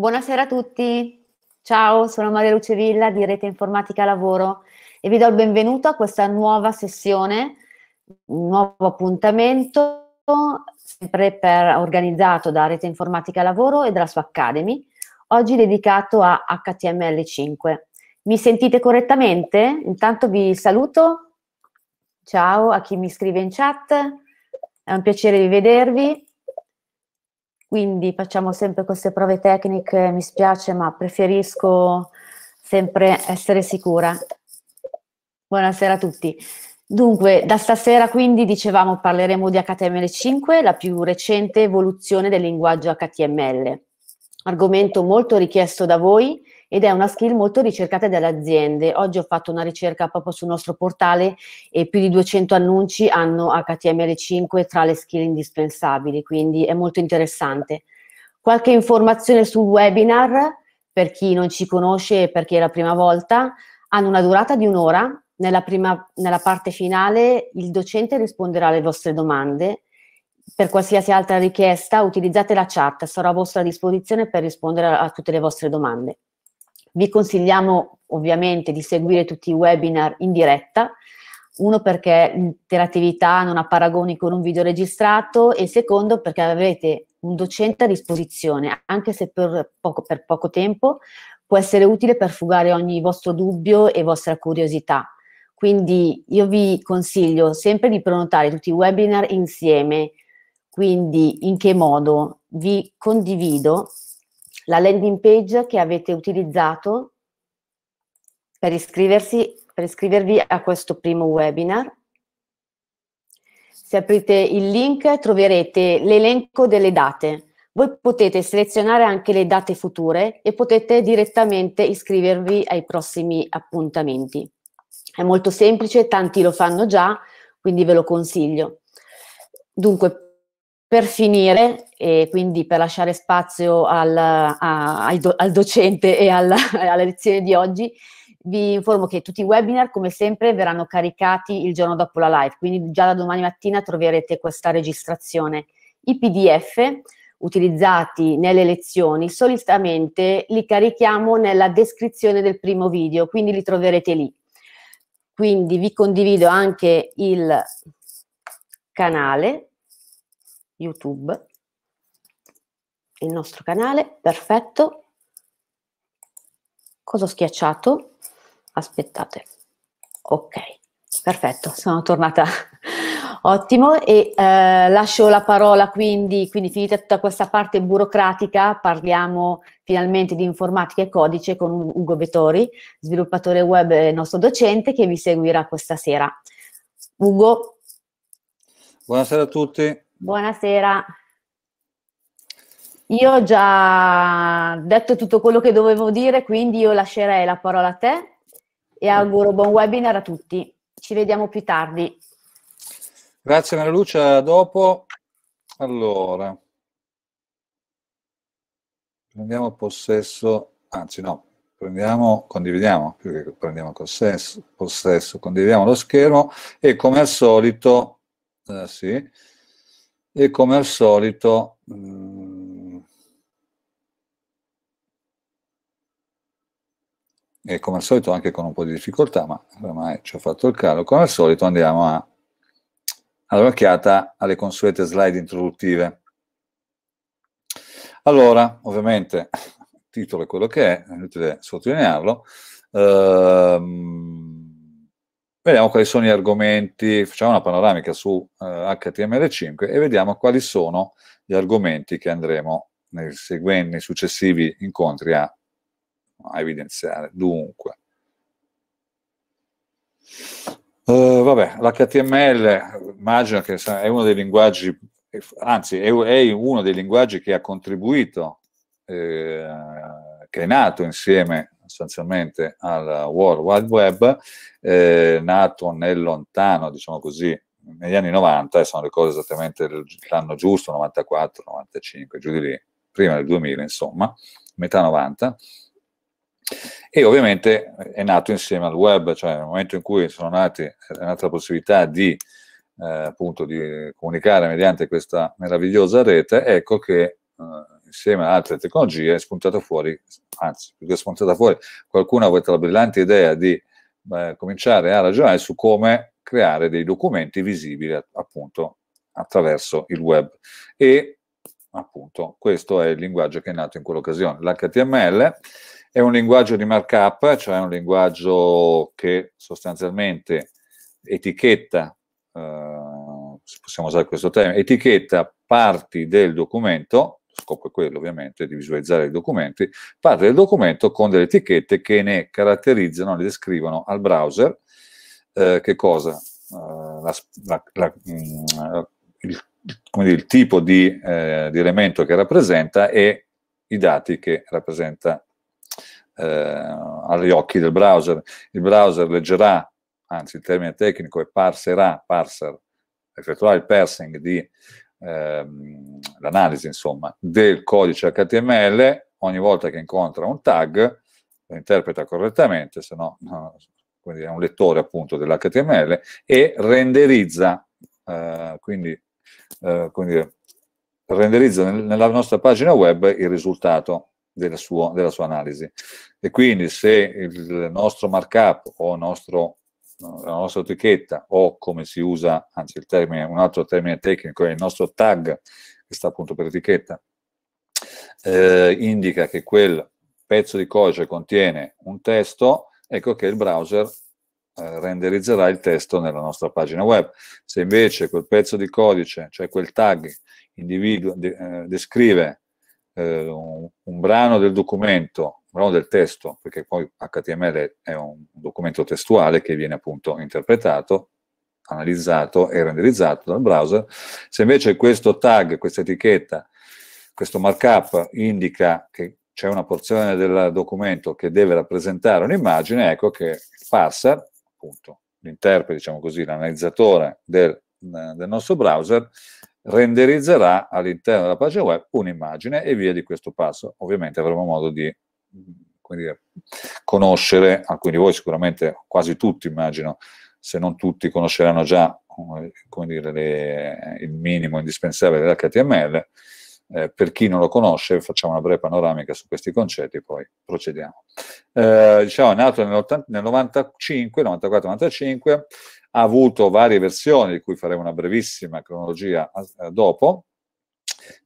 Buonasera a tutti, ciao, sono Maria Lucevilla di Rete Informatica Lavoro e vi do il benvenuto a questa nuova sessione, un nuovo appuntamento, sempre per, organizzato da Rete Informatica Lavoro e dalla sua Academy, oggi dedicato a HTML5. Mi sentite correttamente? Intanto vi saluto, ciao a chi mi scrive in chat, è un piacere rivedervi. vedervi quindi facciamo sempre queste prove tecniche, mi spiace, ma preferisco sempre essere sicura. Buonasera a tutti. Dunque, da stasera quindi dicevamo parleremo di HTML5, la più recente evoluzione del linguaggio HTML. Argomento molto richiesto da voi ed è una skill molto ricercata dalle aziende. Oggi ho fatto una ricerca proprio sul nostro portale e più di 200 annunci hanno HTML5 tra le skill indispensabili, quindi è molto interessante. Qualche informazione sul webinar, per chi non ci conosce e per chi è la prima volta, hanno una durata di un'ora. Nella, prima, nella parte finale il docente risponderà alle vostre domande per qualsiasi altra richiesta utilizzate la chat, sarò a vostra disposizione per rispondere a tutte le vostre domande. Vi consigliamo ovviamente di seguire tutti i webinar in diretta, uno perché l'interattività non ha paragoni con un video registrato e secondo perché avete un docente a disposizione, anche se per poco, per poco tempo, può essere utile per fugare ogni vostro dubbio e vostra curiosità. Quindi io vi consiglio sempre di prenotare tutti i webinar insieme, quindi in che modo vi condivido la landing page che avete utilizzato per, per iscrivervi a questo primo webinar. Se aprite il link troverete l'elenco delle date. Voi potete selezionare anche le date future e potete direttamente iscrivervi ai prossimi appuntamenti. È molto semplice, tanti lo fanno già, quindi ve lo consiglio. Dunque, per finire, e quindi per lasciare spazio al, a, al, do, al docente e alla, alla lezione di oggi, vi informo che tutti i webinar, come sempre, verranno caricati il giorno dopo la live, quindi già da domani mattina troverete questa registrazione. I PDF utilizzati nelle lezioni, solitamente li carichiamo nella descrizione del primo video, quindi li troverete lì. Quindi vi condivido anche il canale YouTube, il nostro canale, perfetto. Cosa ho schiacciato? Aspettate. Ok, perfetto, sono tornata. Ottimo, e eh, lascio la parola quindi, quindi finita tutta questa parte burocratica, parliamo finalmente di informatica e codice con Ugo Vettori, sviluppatore web e nostro docente che vi seguirà questa sera. Ugo. Buonasera a tutti. Buonasera. Io ho già detto tutto quello che dovevo dire, quindi io lascerei la parola a te e mm. auguro buon webinar a tutti. Ci vediamo più tardi. Grazie Maria Lucia, a dopo. Allora, prendiamo possesso, anzi no, prendiamo, condividiamo, più che prendiamo possesso, possesso condividiamo lo schermo e come al solito, eh, sì, e come al solito mm, e come al solito anche con un po' di difficoltà ma ormai ci ho fatto il calo come al solito andiamo a, dare un'occhiata alle consuete slide introduttive allora ovviamente il titolo è quello che è è inutile sottolinearlo ehm, vediamo quali sono gli argomenti, facciamo una panoramica su eh, HTML5 e vediamo quali sono gli argomenti che andremo nei, seguen- nei successivi incontri a, a evidenziare. Dunque, uh, vabbè, l'HTML immagino che è uno dei linguaggi, anzi è, è uno dei linguaggi che ha contribuito, eh, che è nato insieme sostanzialmente al World Wide Web, eh, nato nel lontano, diciamo così, negli anni 90, e sono le cose esattamente l'anno giusto, 94, 95, giù di lì, prima del 2000, insomma, metà 90, e ovviamente è nato insieme al web, cioè nel momento in cui sono nati, è nata la possibilità di, eh, appunto, di comunicare mediante questa meravigliosa rete, ecco che eh, insieme ad altre tecnologie, è spuntata fuori, anzi, più che spuntata fuori, qualcuno ha avuto la brillante idea di eh, cominciare a ragionare su come creare dei documenti visibili appunto attraverso il web. E appunto questo è il linguaggio che è nato in quell'occasione. L'HTML è un linguaggio di markup, cioè un linguaggio che sostanzialmente etichetta, eh, possiamo usare questo termine, etichetta parti del documento scopo è quello ovviamente di visualizzare i documenti, parte del documento con delle etichette che ne caratterizzano, le descrivono al browser eh, che cosa? Uh, la, la, la, mm, mh, il, dire, il, tipo di, eh, di, elemento che rappresenta e i dati che rappresenta eh, agli occhi del browser. Il browser leggerà, anzi il termine tecnico è parserà, parser, effettuerà il parsing di ehm, l'analisi insomma, del codice HTML ogni volta che incontra un tag lo interpreta correttamente, se no, no quindi è un lettore appunto dell'HTML e renderizza, eh, quindi, eh, quindi, renderizza nel, nella nostra pagina web il risultato della sua, della sua, analisi. E quindi se il nostro markup o il nostro la nostra etichetta o come si usa, anzi il termine, un altro termine tecnico è il nostro tag, che sta appunto per etichetta, eh, indica che quel pezzo di codice contiene un testo, ecco che il browser eh, renderizzerà il testo nella nostra pagina web. Se invece quel pezzo di codice, cioè quel tag, individua, de, eh, descrive eh, un, un brano del documento parliamo del testo, perché poi HTML è un documento testuale che viene appunto interpretato, analizzato e renderizzato dal browser, se invece questo tag, questa etichetta, questo markup indica che c'è una porzione del documento che deve rappresentare un'immagine, ecco che il parser, appunto, l'interprete, diciamo così, l'analizzatore del, del nostro browser, renderizzerà all'interno della pagina web un'immagine e via di questo passo. Ovviamente avremo modo di come dire, conoscere, alcuni ah, di voi sicuramente, quasi tutti immagino, se non tutti conosceranno già eh, come dire, le, il minimo indispensabile dell'HTML, eh, per chi non lo conosce facciamo una breve panoramica su questi concetti e poi procediamo. Eh, diciamo, è nato nel, nel 95, 94-95, ha avuto varie versioni di cui faremo una brevissima cronologia eh, dopo,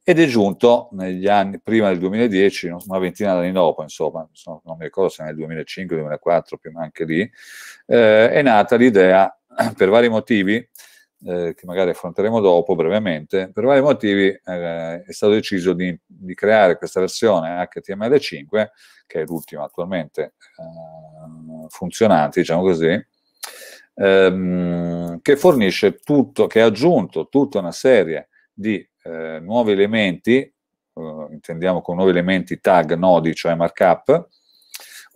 ed è giunto negli anni prima del 2010, una ventina d'anni dopo, insomma, non mi ricordo se nel 2005, 2004, più prima anche lì, eh, è nata l'idea, per vari motivi, eh, che magari affronteremo dopo brevemente, per vari motivi eh, è stato deciso di, di, creare questa versione HTML5, che è l'ultima attualmente eh, funzionante, diciamo così, ehm, che fornisce tutto, che ha aggiunto tutta una serie di eh, nuovi elementi, eh, intendiamo con nuovi elementi tag, nodi, cioè markup,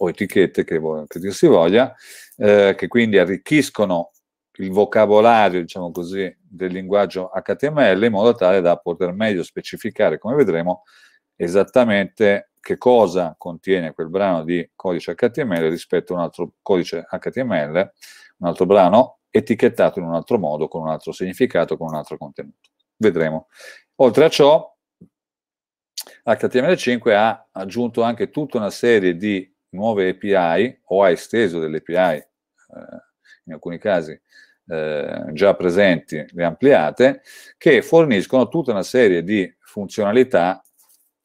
o etichette che, che dir si voglia, eh, che quindi arricchiscono il vocabolario, diciamo così, del linguaggio HTML in modo tale da poter meglio specificare, come vedremo, esattamente che cosa contiene quel brano di codice HTML rispetto a un altro codice HTML, un altro brano etichettato in un altro modo, con un altro significato, con un altro contenuto vedremo. Oltre a ciò, HTML5 ha aggiunto anche tutta una serie di nuove API o ha esteso delle API, eh, in alcuni casi eh, già presenti, le ampliate, che forniscono tutta una serie di funzionalità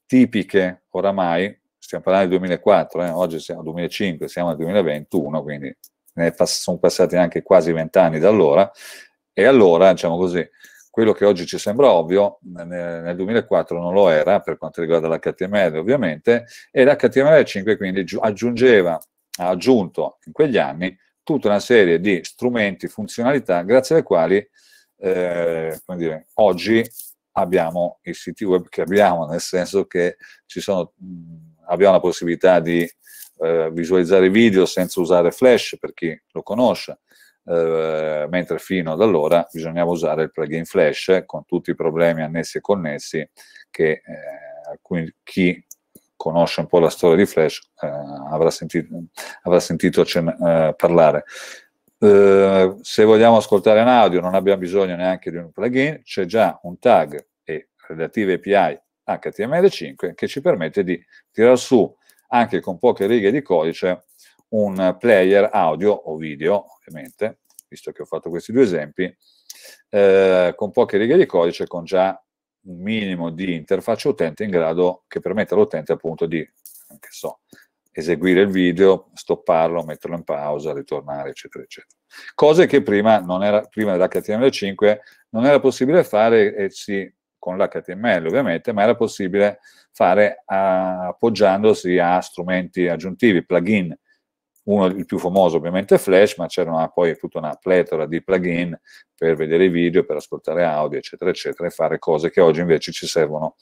tipiche oramai, stiamo parlando del 2004, eh, oggi siamo al 2005, siamo al 2021, quindi pass sono passati anche quasi vent'anni da allora, e allora, diciamo così, quello che oggi ci sembra ovvio, nel 2004 non lo era per quanto riguarda l'HTML ovviamente, e l'HTML5 quindi aggiungeva, ha aggiunto in quegli anni tutta una serie di strumenti, funzionalità, grazie alle quali eh, dire, oggi abbiamo i siti web che abbiamo, nel senso che sono, abbiamo la possibilità di eh, visualizzare video senza usare flash per chi lo conosce, eh, mentre fino ad allora bisognava usare il plugin Flash con tutti i problemi annessi e connessi che eh, chi conosce un po' la storia di Flash eh, avrà sentito, avrà sentito eh, parlare. Eh, se vogliamo ascoltare un audio non abbiamo bisogno neanche di un plugin, c'è già un tag e relative API HTML5 che ci permette di tirar su anche con poche righe di codice un player audio o video ovviamente, visto che ho fatto questi due esempi, eh, con poche righe di codice, con già un minimo di interfaccia utente in grado che permette all'utente appunto di, che so, eseguire il video, stopparlo, metterlo in pausa, ritornare, eccetera, eccetera. Cose che prima, non era, prima dell'HTML5 non era possibile fare, e sì, con l'HTML ovviamente, ma era possibile fare a, appoggiandosi a strumenti aggiuntivi, plugin uno, il più famoso ovviamente è Flash, ma c'era poi tutta una pletora di plugin per vedere video, per ascoltare audio, eccetera, eccetera, e fare cose che oggi invece ci servono,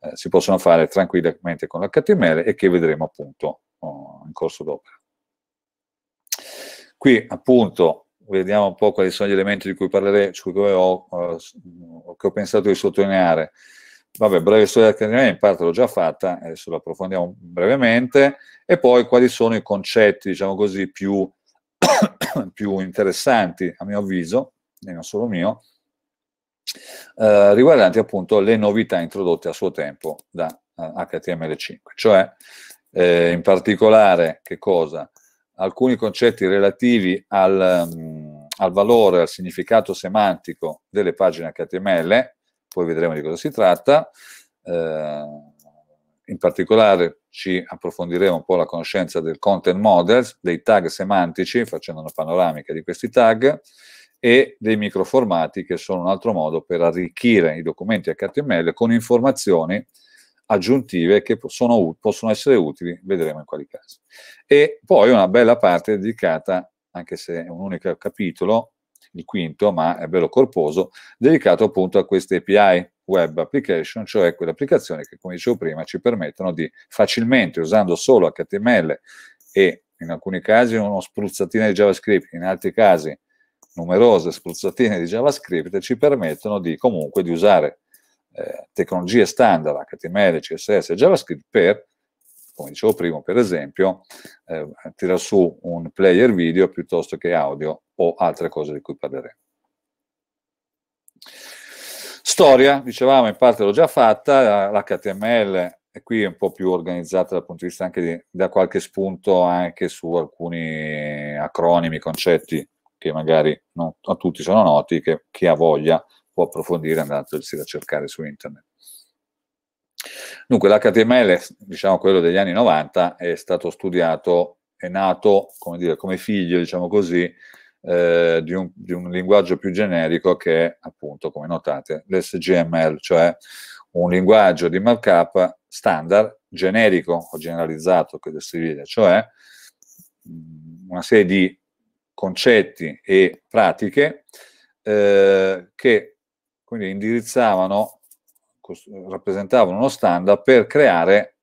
eh, si possono fare tranquillamente con l'HTML e che vedremo appunto oh, in corso d'opera. Qui appunto vediamo un po' quali sono gli elementi di cui parlerei, cui ho, che eh, ho pensato di sottolineare Vabbè, breve storia del cardinale, in parte l'ho già fatta, adesso lo approfondiamo brevemente, e poi quali sono i concetti, diciamo così, più, più interessanti, a mio avviso, e non solo mio, eh, riguardanti appunto le novità introdotte a suo tempo da HTML5, eh, cioè eh, in particolare che cosa? Alcuni concetti relativi al, mm, al valore, al significato semantico delle pagine HTML, poi vedremo di cosa si tratta. Eh, in particolare ci approfondiremo un po' la conoscenza del content models, dei tag semantici, facendo una panoramica di questi tag, e dei microformati che sono un altro modo per arricchire i documenti HTML con informazioni aggiuntive che sono, possono essere utili, vedremo in quali casi. E poi una bella parte dedicata, anche se è un unico capitolo, il Quinto, ma è bello corposo, dedicato appunto a queste API web application, cioè quelle applicazioni che, come dicevo prima, ci permettono di facilmente, usando solo HTML e in alcuni casi uno spruzzatina di JavaScript, in altri casi numerose spruzzatine di JavaScript, ci permettono di comunque di usare eh, tecnologie standard, HTML, CSS e JavaScript per come dicevo prima, per esempio, eh, tira su un player video piuttosto che audio o altre cose di cui parleremo. Storia, dicevamo, in parte l'ho già fatta, l'HTML è qui un po' più organizzata dal punto di vista anche di, da qualche spunto anche su alcuni acronimi, concetti che magari non a tutti sono noti, che chi ha voglia può approfondire andandosi a cercare su internet. Dunque l'HTML, diciamo quello degli anni 90, è stato studiato, è nato come, dire, come figlio, diciamo così, eh, di, un, di, un, linguaggio più generico che è appunto, come notate, l'SGML, cioè un linguaggio di markup standard, generico o generalizzato che descrive, cioè mm, una serie di concetti e pratiche eh, che quindi indirizzavano rappresentavano uno standard per creare,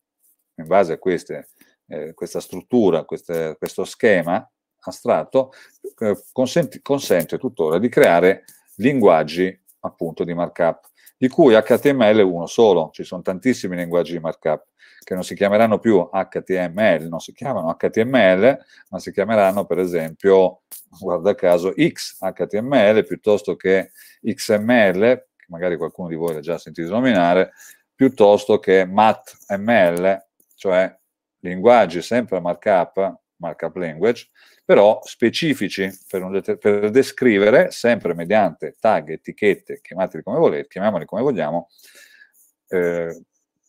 in base a queste, eh, questa struttura, queste, questo schema astratto, eh, consente, consente tuttora di creare linguaggi appunto di markup, di cui HTML è uno solo, ci sono tantissimi linguaggi di markup che non si chiameranno più HTML, non si chiamano HTML, ma si chiameranno per esempio, guarda caso, XHTML piuttosto che XML, magari qualcuno di voi l'ha già sentito nominare, piuttosto che MATML, cioè linguaggi sempre markup, markup language, però specifici per, per descrivere, sempre mediante tag, etichette, chiamateli come volete, chiamiamoli come vogliamo, eh,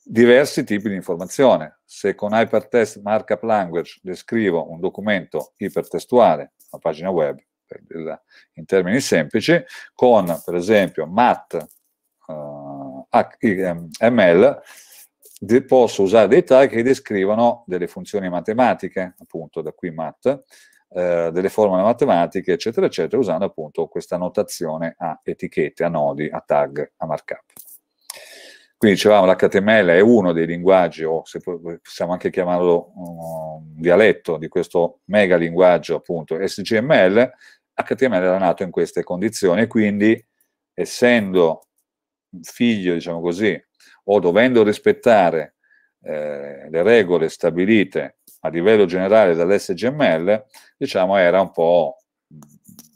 diversi tipi di informazione. Se con Hypertext Markup Language descrivo un documento ipertestuale, una pagina web, in termini semplici, con per esempio MAT ML ehm, posso usare dei tag che descrivono delle funzioni matematiche, appunto da qui mat, eh, delle formule matematiche, eccetera, eccetera, usando appunto questa notazione a etichette, a nodi, a tag, a markup. Quindi dicevamo l'HTML è uno dei linguaggi, o se possiamo anche chiamarlo um, dialetto di questo mega linguaggio appunto SGML, HTML era nato in queste condizioni, quindi essendo figlio, diciamo così, o dovendo rispettare eh, le regole stabilite a livello generale dall'SGML, diciamo, era un po'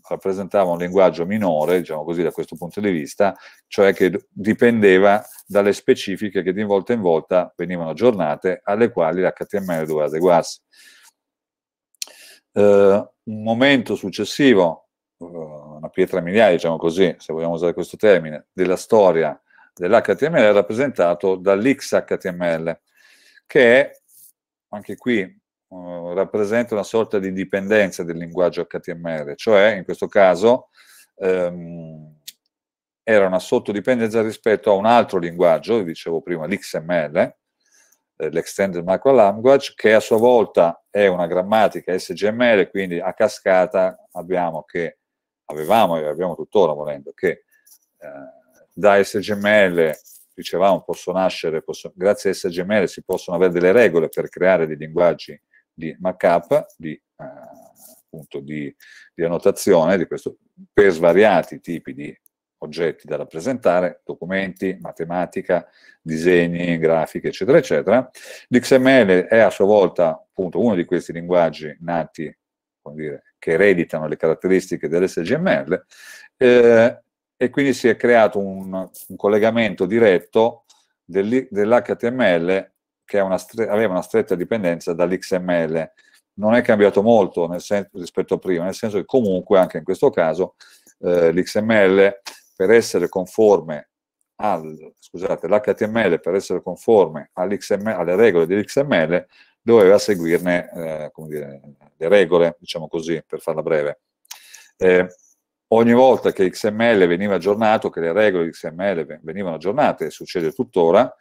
rappresentava un linguaggio minore, diciamo così, da questo punto di vista, cioè che dipendeva dalle specifiche che di volta in volta venivano aggiornate, alle quali l'HTML doveva adeguarsi. Eh, un momento successivo, eh, una pietra miliare, diciamo così, se vogliamo usare questo termine, della storia dell'HTML è rappresentato dall'XHTML, che è, anche qui uh, rappresenta una sorta di dipendenza del linguaggio HTML, cioè in questo caso um, era una sottodipendenza rispetto a un altro linguaggio, vi dicevo prima, l'XML, eh, l'Extended Macro Language, che a sua volta è una grammatica SGML, quindi a cascata abbiamo che avevamo e abbiamo tuttora volendo, che eh, da SGML, dicevamo, posso nascere, posso, grazie a SGML si possono avere delle regole per creare dei linguaggi di markup, di, eh, appunto di, di annotazione, di questo, per svariati tipi di oggetti da rappresentare, documenti, matematica, disegni, grafiche, eccetera, eccetera. L'XML è a sua volta appunto uno di questi linguaggi nati, come dire, che ereditano le caratteristiche dell'SGML eh, e quindi si è creato un, un collegamento diretto dell'HTML che una aveva una stretta dipendenza dall'XML. Non è cambiato molto rispetto a prima, nel senso che comunque anche in questo caso eh, l'XML per essere conforme al, scusate, l'HTML per essere conforme alle regole dell'XML doveva seguirne eh, dire, le regole, diciamo così, per farla breve. Eh, ogni volta che XML veniva aggiornato, che le regole di XML venivano aggiornate, e succede tuttora,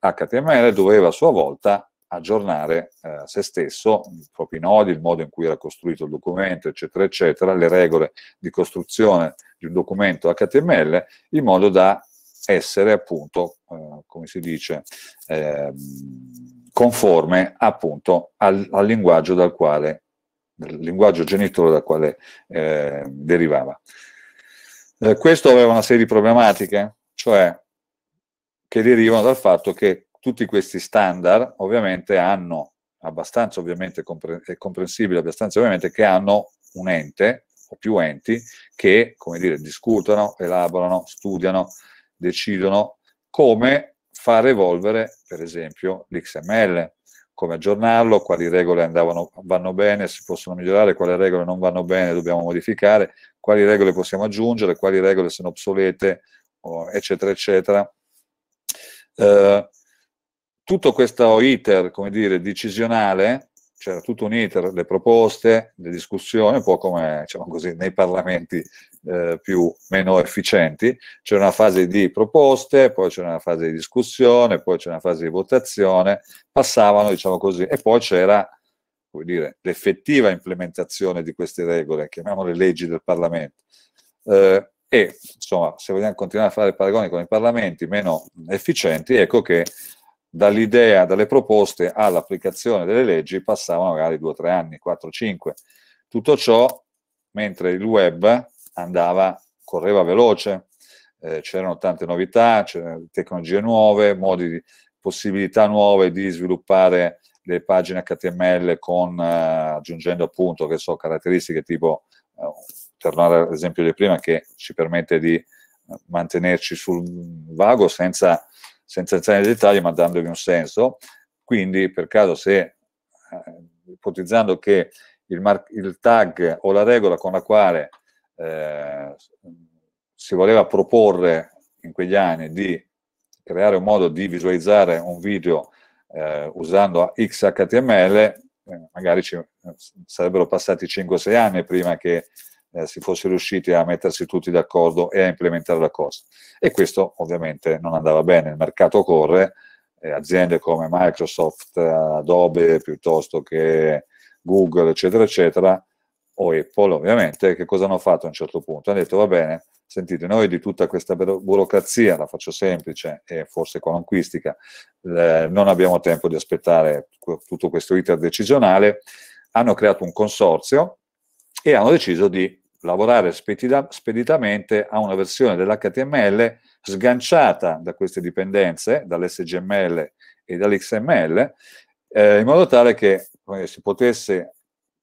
HTML doveva a sua volta aggiornare eh, se stesso, i propri nodi, il modo in cui era costruito il documento, eccetera, eccetera, le regole di costruzione di un documento HTML, in modo da essere appunto, eh, come si dice, eh, conforme appunto al, al linguaggio dal quale linguaggio genitore dal quale eh, derivava. Eh, questo aveva una serie di problematiche, cioè che derivano dal fatto che tutti questi standard ovviamente hanno abbastanza ovviamente compre è comprensibile abbastanza ovviamente che hanno un ente o più enti che come dire discutono, elaborano, studiano, decidono come far evolvere, per esempio, l'XML, come aggiornarlo, quali regole andavano, vanno bene, si possono migliorare, quali regole non vanno bene, dobbiamo modificare, quali regole possiamo aggiungere, quali regole sono obsolete, eccetera, eccetera. Eh, tutto questo iter, come dire, decisionale, c'era tutto un iter, le proposte, le discussioni, un po' come diciamo così, nei parlamenti eh, più meno efficienti, c'era una fase di proposte, poi c'era una fase di discussione, poi c'era una fase di votazione, passavano, diciamo così, e poi c'era dire, l'effettiva implementazione di queste regole, chiamiamole leggi del Parlamento. Eh, e insomma, se vogliamo continuare a fare paragoni con i parlamenti meno efficienti, ecco che dall'idea, dalle proposte all'applicazione delle leggi passavano magari 2-3 anni, 4-5. Tutto ciò mentre il web andava, correva veloce, eh, c'erano tante novità, c'erano tecnologie nuove, modi, possibilità nuove di sviluppare le pagine HTML con, eh, aggiungendo appunto che so, caratteristiche tipo, eh, tornare all'esempio di prima, che ci permette di eh, mantenerci sul vago senza senza entrare nei dettagli ma dandogli un senso. Quindi per caso se, eh, ipotizzando che il, il, tag o la regola con la quale eh, si voleva proporre in quegli anni di creare un modo di visualizzare un video eh, usando XHTML, eh, magari ci, eh, sarebbero passati 5-6 anni prima che eh, si fosse riusciti a mettersi tutti d'accordo e a implementare la cosa. E questo ovviamente non andava bene, il mercato corre, eh, aziende come Microsoft, Adobe piuttosto che Google, eccetera, eccetera, o Apple ovviamente, che cosa hanno fatto a un certo punto? Hanno detto va bene, sentite, noi di tutta questa burocrazia, la faccio semplice e forse qualunquistica, eh, non abbiamo tempo di aspettare tutto questo iter decisionale, hanno creato un consorzio e hanno deciso di lavorare spedita, speditamente a una versione dell'HTML sganciata da queste dipendenze, dall'SGML e dall'XML, eh, in modo tale che eh, si potesse,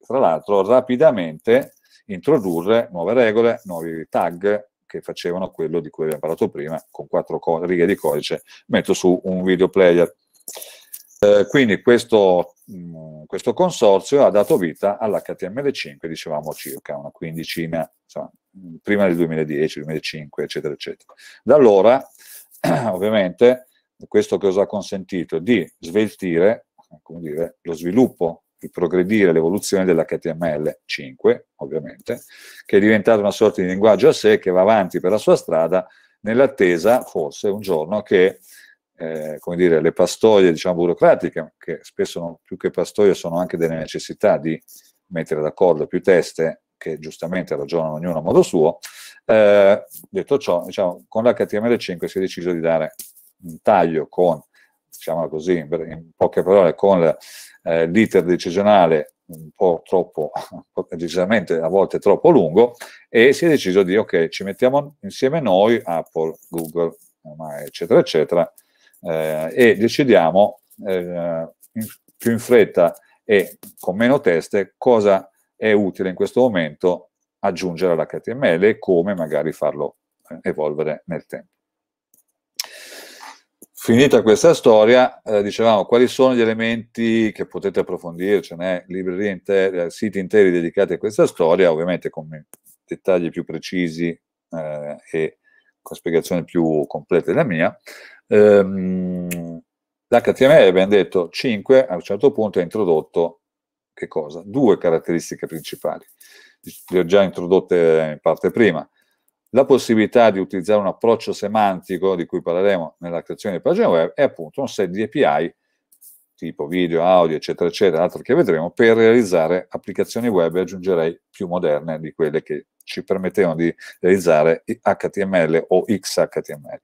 tra l'altro, rapidamente introdurre nuove regole, nuovi tag che facevano quello di cui abbiamo parlato prima, con quattro righe di codice, metto su un video player. Eh, quindi questo mh, mm, questo consorzio ha dato vita all'HTML5, dicevamo circa una quindicina, insomma, prima del 2010, 2005, eccetera, eccetera. Da allora, ovviamente, questo cosa ha consentito? Di sveltire dire, lo sviluppo, il progredire, l'evoluzione dell'HTML5, ovviamente, che è diventato una sorta di linguaggio a sé che va avanti per la sua strada nell'attesa, forse, un giorno che eh, come dire, le pastoie diciamo, burocratiche, che spesso non, più che pastoie sono anche delle necessità di mettere d'accordo più teste che giustamente ragionano ognuno a modo suo, eh, detto ciò, diciamo, con l'HTML5 si è deciso di dare un taglio con, diciamo così, in, poche parole, con eh, l'iter decisionale un po' troppo, decisamente a volte troppo lungo, e si è deciso di, ok, ci mettiamo insieme noi, Apple, Google, eh, eccetera, eccetera, eh, e decidiamo eh, in, più in fretta e con meno teste cosa è utile in questo momento aggiungere all'HTML e come magari farlo eh, evolvere nel tempo. Finita questa storia, eh, dicevamo quali sono gli elementi che potete approfondire, ce n'è librerie intere, eh, siti interi dedicati a questa storia, ovviamente con dettagli più precisi eh, e con spiegazione più completa della mia, ehm, l'HTML, abbiamo detto 5, a un certo punto ha introdotto che cosa? Due caratteristiche principali, le ho già introdotte in parte prima. La possibilità di utilizzare un approccio semantico, di cui parleremo nella creazione di pagine web, è appunto un set di API tipo video, audio, eccetera, eccetera, altro che vedremo, per realizzare applicazioni web, aggiungerei, più moderne di quelle che ci permettevano di realizzare HTML o XHTML.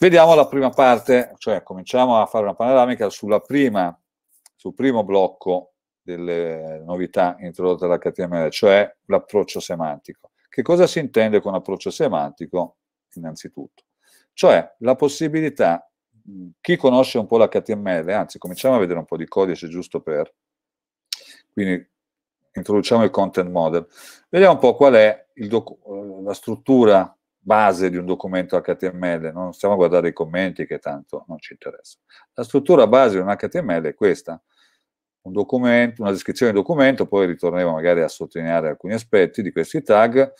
Vediamo la prima parte, cioè cominciamo a fare una panoramica prima, sul primo blocco delle novità introdotte dall'HTML, cioè l'approccio semantico. Che cosa si intende con approccio semantico? Innanzitutto, cioè la possibilità, chi conosce un po' l'HTML, anzi cominciamo a vedere un po' di codice giusto per, quindi introduciamo il content model. Vediamo un po' qual è eh, la struttura base di un documento HTML, non stiamo a guardare i commenti che tanto non ci interessa. La struttura base di un HTML è questa, un documento, una descrizione di documento, poi ritorneremo magari a sottolineare alcuni aspetti di questi tag,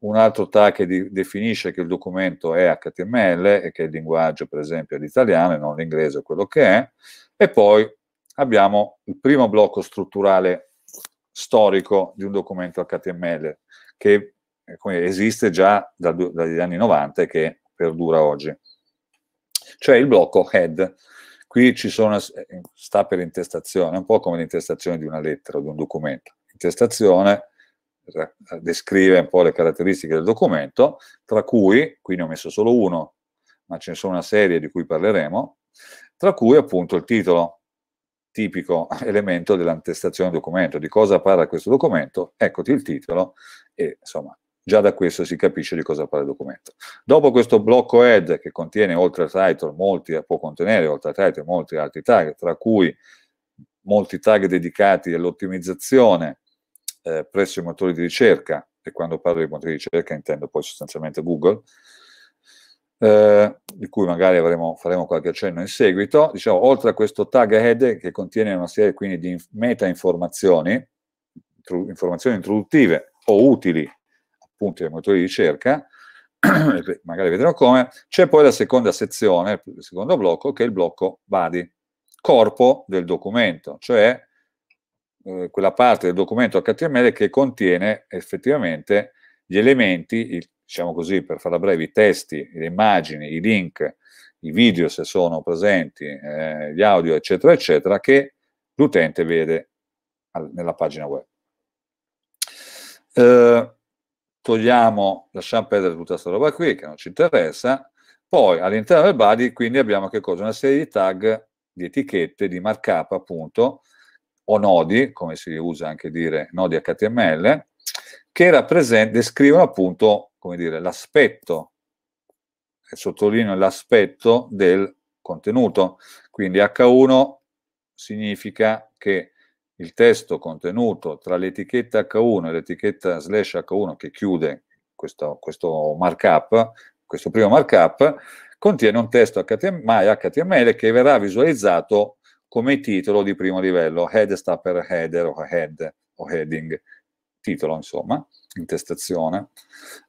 un altro tag che di, definisce che il documento è HTML e che il linguaggio per esempio è l'italiano e non l'inglese o quello che è, e poi abbiamo il primo blocco strutturale storico di un documento HTML che eh, esiste già da, dagli anni 90 e che perdura oggi. Cioè il blocco head. Qui ci sono, eh, sta per intestazione, un po' come l'intestazione di una lettera o di un documento. Intestazione descrive un po' le caratteristiche del documento, tra cui, qui ne ho messo solo uno, ma ce ne sono una serie di cui parleremo, tra cui appunto il titolo, tipico elemento dell'antestazione documento, di cosa parla questo documento, eccoti il titolo e insomma già da questo si capisce di cosa parla il documento. Dopo questo blocco head che contiene oltre al title, molti, eh, può contenere oltre al title molti altri tag, tra cui molti tag dedicati all'ottimizzazione eh, presso i motori di ricerca, e quando parlo di motori di ricerca intendo poi sostanzialmente Google, eh, di cui magari avremo, faremo qualche accenno in seguito. Diciamo, oltre a questo tag head che contiene una serie quindi di meta informazioni, tru- informazioni introduttive o utili appunto ai motori di ricerca, magari vedremo come, c'è poi la seconda sezione, il secondo blocco, che è il blocco body, corpo del documento, cioè eh, quella parte del documento HTML che contiene effettivamente gli elementi, il diciamo così, per farla breve, i testi, le immagini, i link, i video se sono presenti, eh, gli audio, eccetera, eccetera, che l'utente vede al, nella pagina web. Eh, togliamo, lasciamo perdere tutta questa roba qui che non ci interessa. Poi all'interno del body quindi abbiamo che cosa? Una serie di tag, di etichette, di markup appunto, o nodi, come si usa anche dire nodi HTML, che rappresent- descrivono appunto come dire, l'aspetto, sottolineo l'aspetto del contenuto. Quindi H1 significa che il testo contenuto tra l'etichetta H1 e l'etichetta slash H1 che chiude questo, questo markup, questo primo markup, contiene un testo HTML che verrà visualizzato come titolo di primo livello, head sta per header o head o heading, titolo, insomma, intestazione.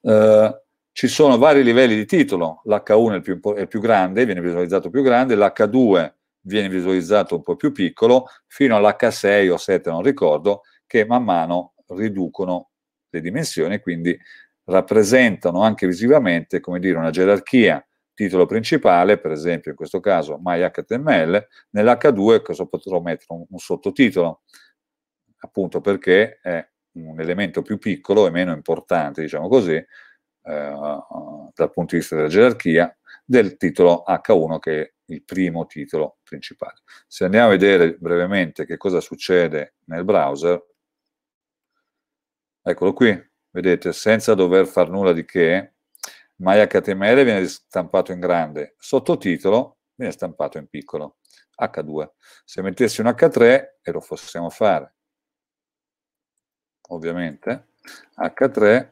Eh, ci sono vari livelli di titolo, l'H1 è il, più, è il più grande, viene visualizzato più grande, l'H2 viene visualizzato un po' più piccolo, fino all'H6 o 7, non ricordo, che man mano riducono le dimensioni, quindi rappresentano anche visivamente, come dire, una gerarchia titolo principale, per esempio in questo caso MyHTML, nell'H2 cosa potrò mettere? Un, un sottotitolo, appunto perché è un elemento più piccolo e meno importante, diciamo così, eh, dal punto di vista della gerarchia, del titolo H1 che è il primo titolo principale. Se andiamo a vedere brevemente che cosa succede nel browser, eccolo qui, vedete, senza dover fare nulla di che, MyHTML viene stampato in grande, sottotitolo viene stampato in piccolo, H2. Se mettessi un H3, e lo possiamo fare, ovviamente, H3,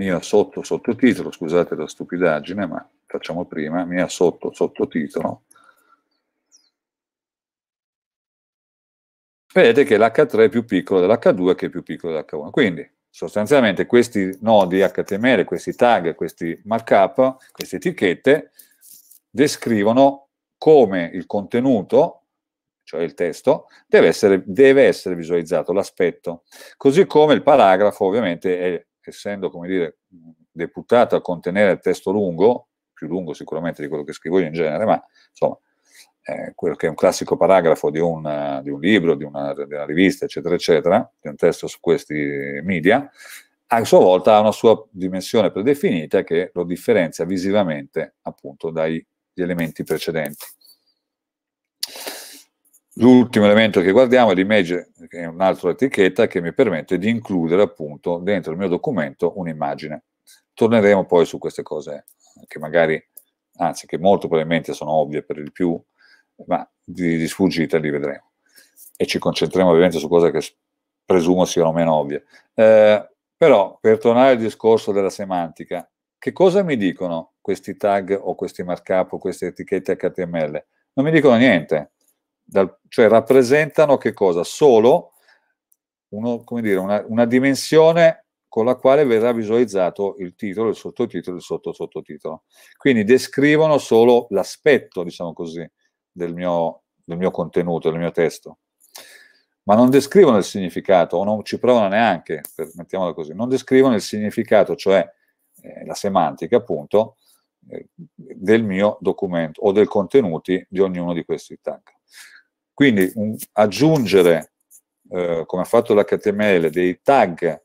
mia sotto sottotitolo, scusate la stupidaggine, ma facciamo prima, mia sotto sottotitolo, vedete che l'H3 è più piccolo dell'H2 che è più piccolo dell'H1. Quindi sostanzialmente questi nodi HTML, questi tag, questi markup, queste etichette descrivono come il contenuto cioè il testo, deve essere, deve essere visualizzato l'aspetto, così come il paragrafo ovviamente è, essendo come dire, deputato a contenere il testo lungo, più lungo sicuramente di quello che scrivo io in genere, ma insomma eh, quello che è un classico paragrafo di, una, di un libro, di una, di una, rivista, eccetera, eccetera, di un testo su questi media, a sua volta ha una sua dimensione predefinita che lo differenzia visivamente appunto dagli elementi precedenti. L'ultimo elemento che guardiamo è l'image, che è un'altra etichetta che mi permette di includere appunto dentro il mio documento un'immagine. Torneremo poi su queste cose che magari, anzi che molto probabilmente sono ovvie per il più, ma di, di sfuggita li vedremo. E ci concentriamo ovviamente su cose che presumo siano meno ovvie. Eh, però, per tornare al discorso della semantica, che cosa mi dicono questi tag o questi markup o queste etichette HTML? Non mi dicono niente dal, cioè rappresentano che cosa? Solo uno, dire, una, una, dimensione con la quale verrà visualizzato il titolo, il sottotitolo, e il sottosottotitolo. Quindi descrivono solo l'aspetto, diciamo così, del mio, del mio contenuto, del mio testo ma non descrivono il significato o non ci provano neanche, per, mettiamola così, non descrivono il significato, cioè eh, la semantica appunto, eh, del mio documento o del contenuti di ognuno di questi tag. Quindi un, aggiungere, eh, come ha fatto l'HTML, dei tag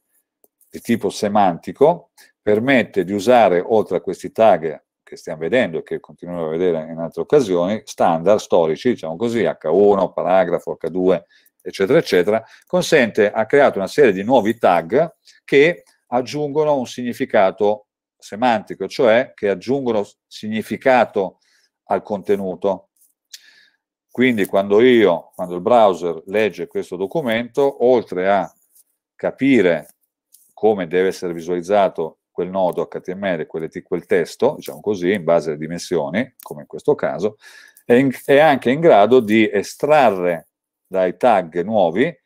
di tipo semantico permette di usare, oltre a questi tag che stiamo vedendo e che continueremo a vedere in altre occasioni, standard storici, diciamo così, H1, paragrafo, H2, eccetera, eccetera, consente, ha creato una serie di nuovi tag che aggiungono un significato semantico, cioè che aggiungono significato al contenuto. Quindi quando io, quando il browser legge questo documento, oltre a capire come deve essere visualizzato quel nodo HTML, quel, quel testo, diciamo così, in base alle dimensioni, come in questo caso, è, in, è anche in grado di estrarre dai tag nuovi,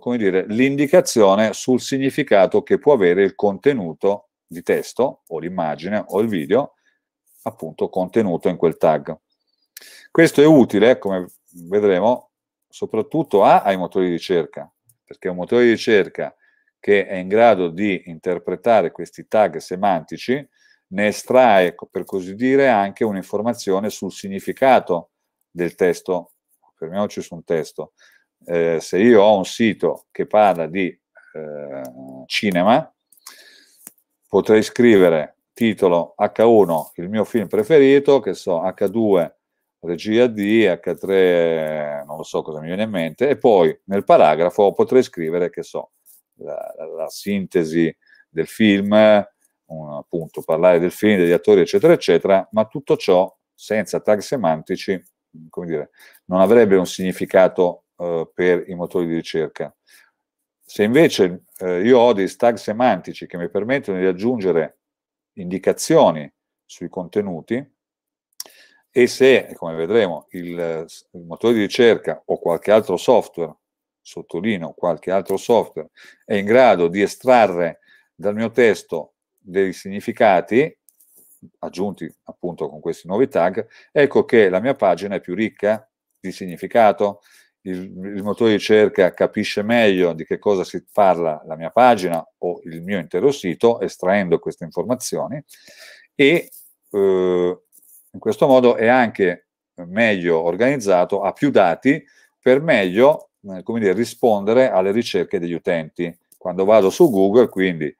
come dire, l'indicazione sul significato che può avere il contenuto di testo o l'immagine o il video, appunto contenuto in quel tag. Questo è utile, come vedremo, soprattutto a, ai motori di ricerca, perché un motore di ricerca che è in grado di interpretare questi tag semantici ne estrae, per così dire, anche un'informazione sul significato del testo. Fermiamoci su un testo. Eh, se io ho un sito che parla di eh, cinema, potrei scrivere titolo H1 il mio film preferito, che so H2 regia D, H3, non lo so cosa mi viene in mente, e poi nel paragrafo potrei scrivere, che so, la, la, la sintesi del film, un, appunto parlare del film, degli attori, eccetera, eccetera, ma tutto ciò senza tag semantici, come dire, non avrebbe un significato eh, per i motori di ricerca. Se invece eh, io ho dei tag semantici che mi permettono di aggiungere indicazioni sui contenuti, e se, come vedremo, il, il motore di ricerca o qualche altro software, sottolineo qualche altro software, è in grado di estrarre dal mio testo dei significati aggiunti appunto con questi nuovi tag, ecco che la mia pagina è più ricca di significato, il, il, motore di ricerca capisce meglio di che cosa si parla la mia pagina o il mio intero sito estraendo queste informazioni e eh, in questo modo è anche eh, meglio organizzato, ha più dati per meglio eh, dire, rispondere alle ricerche degli utenti. Quando vado su Google, quindi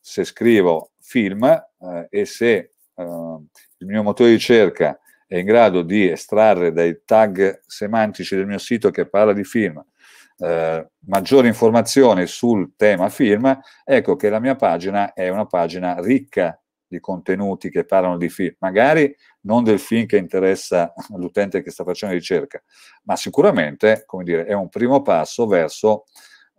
se scrivo film eh, e se eh, il mio motore di ricerca è in grado di estrarre dai tag semantici del mio sito che parla di film eh, maggiori informazioni sul tema film, ecco che la mia pagina è una pagina ricca di contenuti che parlano di film, magari non del film che interessa l'utente che sta facendo ricerca, ma sicuramente come dire, è un primo passo verso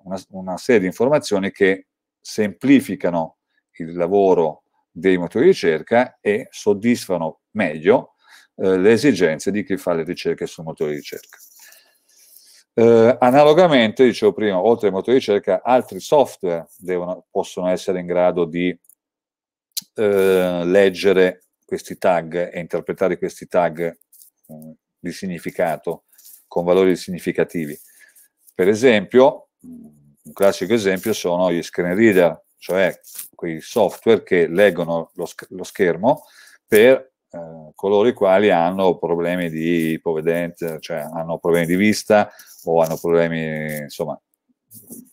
una, una, serie di informazioni che semplificano il lavoro dei motori di ricerca e soddisfano meglio eh, le esigenze di chi fa le ricerche sul motore di ricerca. Eh, analogamente, dicevo prima, oltre ai motori di ricerca, altri software devono, possono essere in grado di eh, leggere questi tag e interpretare questi tag eh, di significato con valori significativi. Per esempio, un classico esempio sono gli screen reader, cioè quei software che leggono lo, sc- lo schermo per eh, coloro i quali hanno problemi di ipovedente, cioè hanno problemi di vista o hanno problemi, insomma,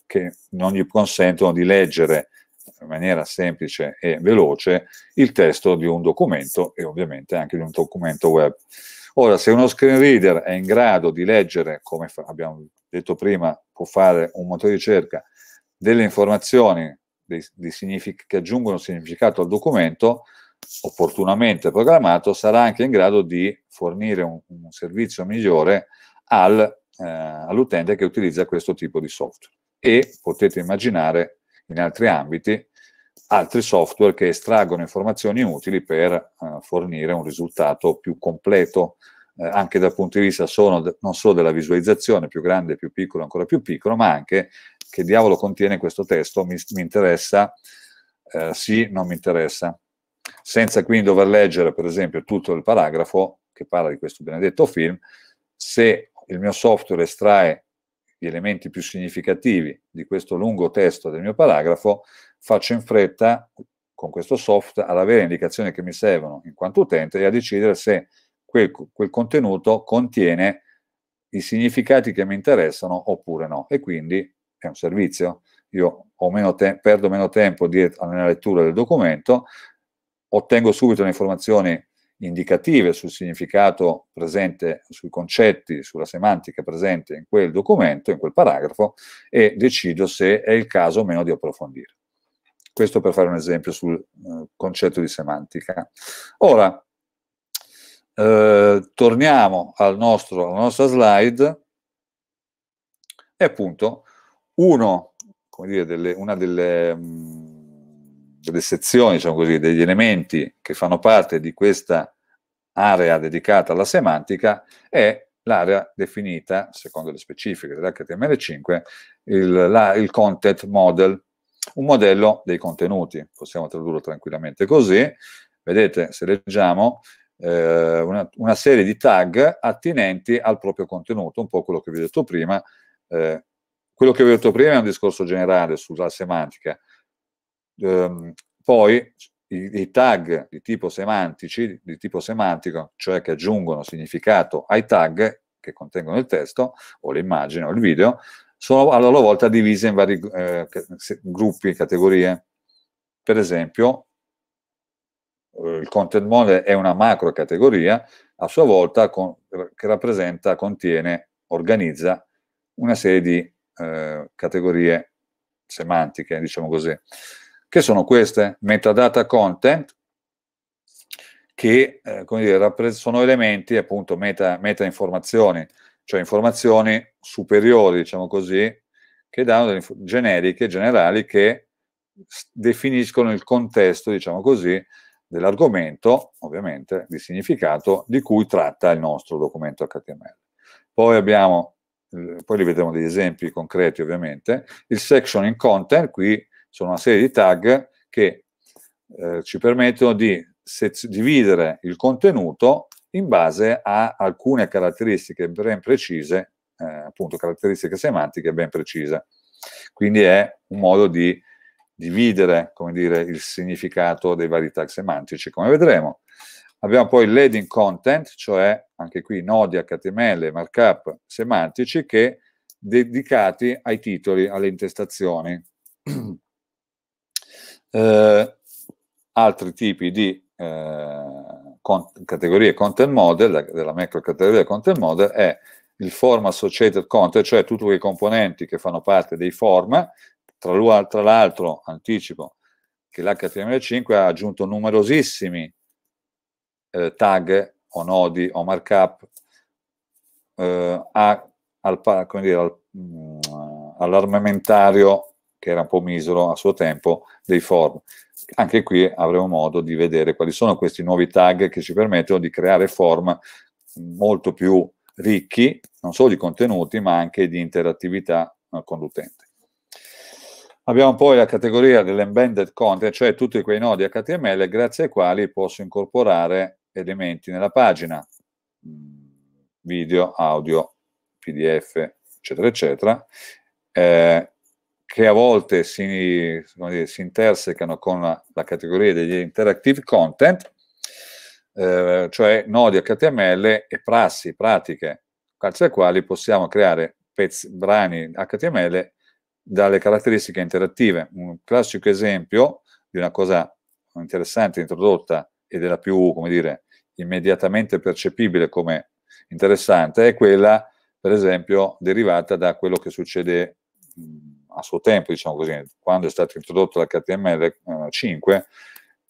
che non gli consentono di leggere in maniera semplice e veloce il testo di un documento e ovviamente anche di un documento web. Ora, se uno screen reader è in grado di leggere, come abbiamo detto prima, può fare un motore di ricerca, delle informazioni dei, dei che aggiungono significato al documento, opportunamente programmato, sarà anche in grado di fornire un, un servizio migliore al, eh, all'utente che utilizza questo tipo di software. E potete immaginare in altri ambiti altri software che estraggono informazioni utili per eh, fornire un risultato più completo, eh, anche dal punto di vista sono, non solo della visualizzazione, più grande, più piccolo, ancora più piccolo, ma anche che diavolo contiene questo testo, mi, mi interessa, eh, sì, non mi interessa. Senza quindi dover leggere, per esempio, tutto il paragrafo che parla di questo benedetto film, se il mio software estrae gli elementi più significativi di questo lungo testo del mio paragrafo, faccio in fretta con questo software ad avere indicazioni che mi servono in quanto utente e a decidere se quel, quel contenuto contiene i significati che mi interessano oppure no. E quindi è un servizio. Io meno te- perdo meno tempo nella lettura del documento, ottengo subito le informazioni indicative sul significato presente, sui concetti, sulla semantica presente in quel documento, in quel paragrafo, e decido se è il caso o meno di approfondire. Questo per fare un esempio sul eh, concetto di semantica. Ora, eh, torniamo al nostro, alla nostra slide e appunto uno, dire, delle, una delle, mh, mm, delle sezioni, diciamo così, degli elementi che fanno parte di questa area dedicata alla semantica è l'area definita, secondo le specifiche dell'HTML5, il, la, il content model, un modello dei contenuti, possiamo tradurlo tranquillamente così, vedete se leggiamo eh, una, una, serie di tag attinenti al proprio contenuto, un po' quello che vi ho detto prima, eh, quello che vi ho detto prima è un discorso generale sulla semantica, ehm, poi i, i, tag di tipo semantici, di tipo semantico, cioè che aggiungono significato ai tag che contengono il testo o l'immagine o il video, sono a loro volta divise in vari eh, gruppi e categorie. Per esempio, eh, il content model è una macro categoria, a sua volta con, che rappresenta, contiene, organizza una serie di eh, categorie semantiche, diciamo così, che sono queste, metadata content, che eh, dire, sono elementi, appunto, meta, meta informazioni, cioè informazioni superiori, diciamo così, che danno delle inf- generiche, generali, che s- definiscono il contesto, diciamo così, dell'argomento, ovviamente di significato, di cui tratta il nostro documento HTML. Poi abbiamo, eh, poi li vedremo degli esempi concreti ovviamente, il section in content, qui sono una serie di tag che eh, ci permettono di sez- dividere il contenuto in base a alcune caratteristiche ben precise, eh, appunto caratteristiche semantiche ben precise. Quindi è un modo di dividere dire, il significato dei vari tag semantici, come vedremo. Abbiamo poi il leading content, cioè anche qui nodi HTML, markup semantici che dedicati ai titoli, alle intestazioni. eh, altri tipi di eh, con, categorie content model, della macro categoria content model, è il form associated content, cioè tutti quei componenti che fanno parte dei form, tra, tra l'altro anticipo che l'HTML5 ha aggiunto numerosissimi eh, tag o nodi o markup eh, a, al, dire, al, mh, mm, all'armamentario che era un po' misero a suo tempo dei form anche qui avremo modo di vedere quali sono questi nuovi tag che ci permettono di creare form molto più ricchi, non solo di contenuti, ma anche di interattività eh, con l'utente. Abbiamo poi la categoria dell'embedded content, cioè tutti quei nodi HTML grazie ai quali posso incorporare elementi nella pagina, mm, video, audio, PDF, eccetera, eccetera, eh, che a volte si, dire, si intersecano con la, la, categoria degli interactive content, eh, cioè nodi HTML e prassi, pratiche, grazie alle quali possiamo creare pezzi, brani HTML dalle caratteristiche interattive. Un classico esempio di una cosa interessante introdotta e della più, come dire, immediatamente percepibile come interessante è quella, per esempio, derivata da quello che succede mm, a suo tempo, diciamo così, quando è stato introdotto l'HTML5, eh,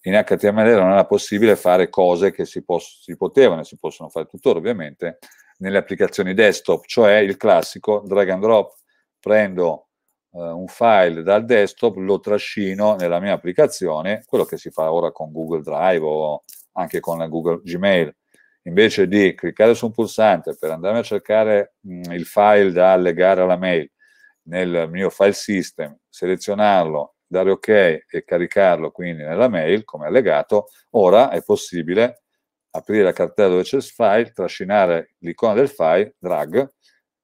in HTML non era possibile fare cose che si, si potevano e si possono fare tuttora ovviamente nelle applicazioni desktop, cioè il classico drag and drop, prendo eh, un file dal desktop, lo trascino nella mia applicazione, quello che si fa ora con Google Drive o anche con Google Gmail, invece di cliccare su un pulsante per andare a cercare mh, mm, il file da allegare alla mail, nel mio file system, selezionarlo, dare ok e caricarlo quindi nella mail come allegato, ora è possibile aprire la cartella dove c'è il file, trascinare l'icona del file, drag,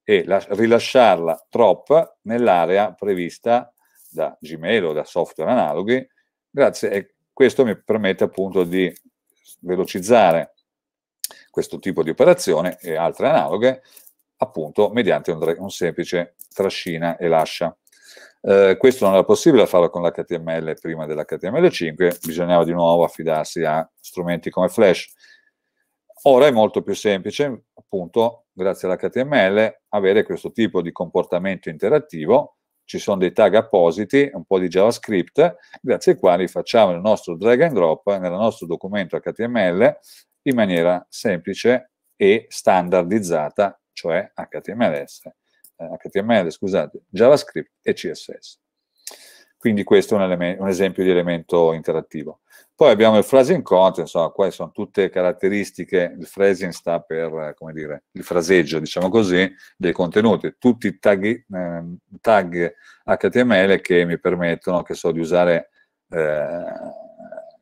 e la, rilasciarla drop nell'area prevista da Gmail o da software analoghi, grazie, e questo mi permette appunto di velocizzare questo tipo di operazione e altre analoghe appunto mediante un, un semplice trascina e lascia. Eh, questo non era possibile farlo con l'HTML prima dell'HTML5, bisognava di nuovo affidarsi a strumenti come Flash. Ora è molto più semplice, appunto, grazie all'HTML, avere questo tipo di comportamento interattivo. Ci sono dei tag appositi, un po' di JavaScript, grazie ai quali facciamo il nostro drag and drop nel nostro documento HTML in maniera semplice e standardizzata cioè HTMLS, eh, HTML, scusate, JavaScript e CSS. Quindi questo è un, un, esempio di elemento interattivo. Poi abbiamo il phrasing content, insomma, qua sono tutte caratteristiche, il phrasing sta per, eh, come dire, il fraseggio, diciamo così, dei contenuti, tutti i ehm, tag, eh, tag HTML che mi permettono, che so, di usare, eh,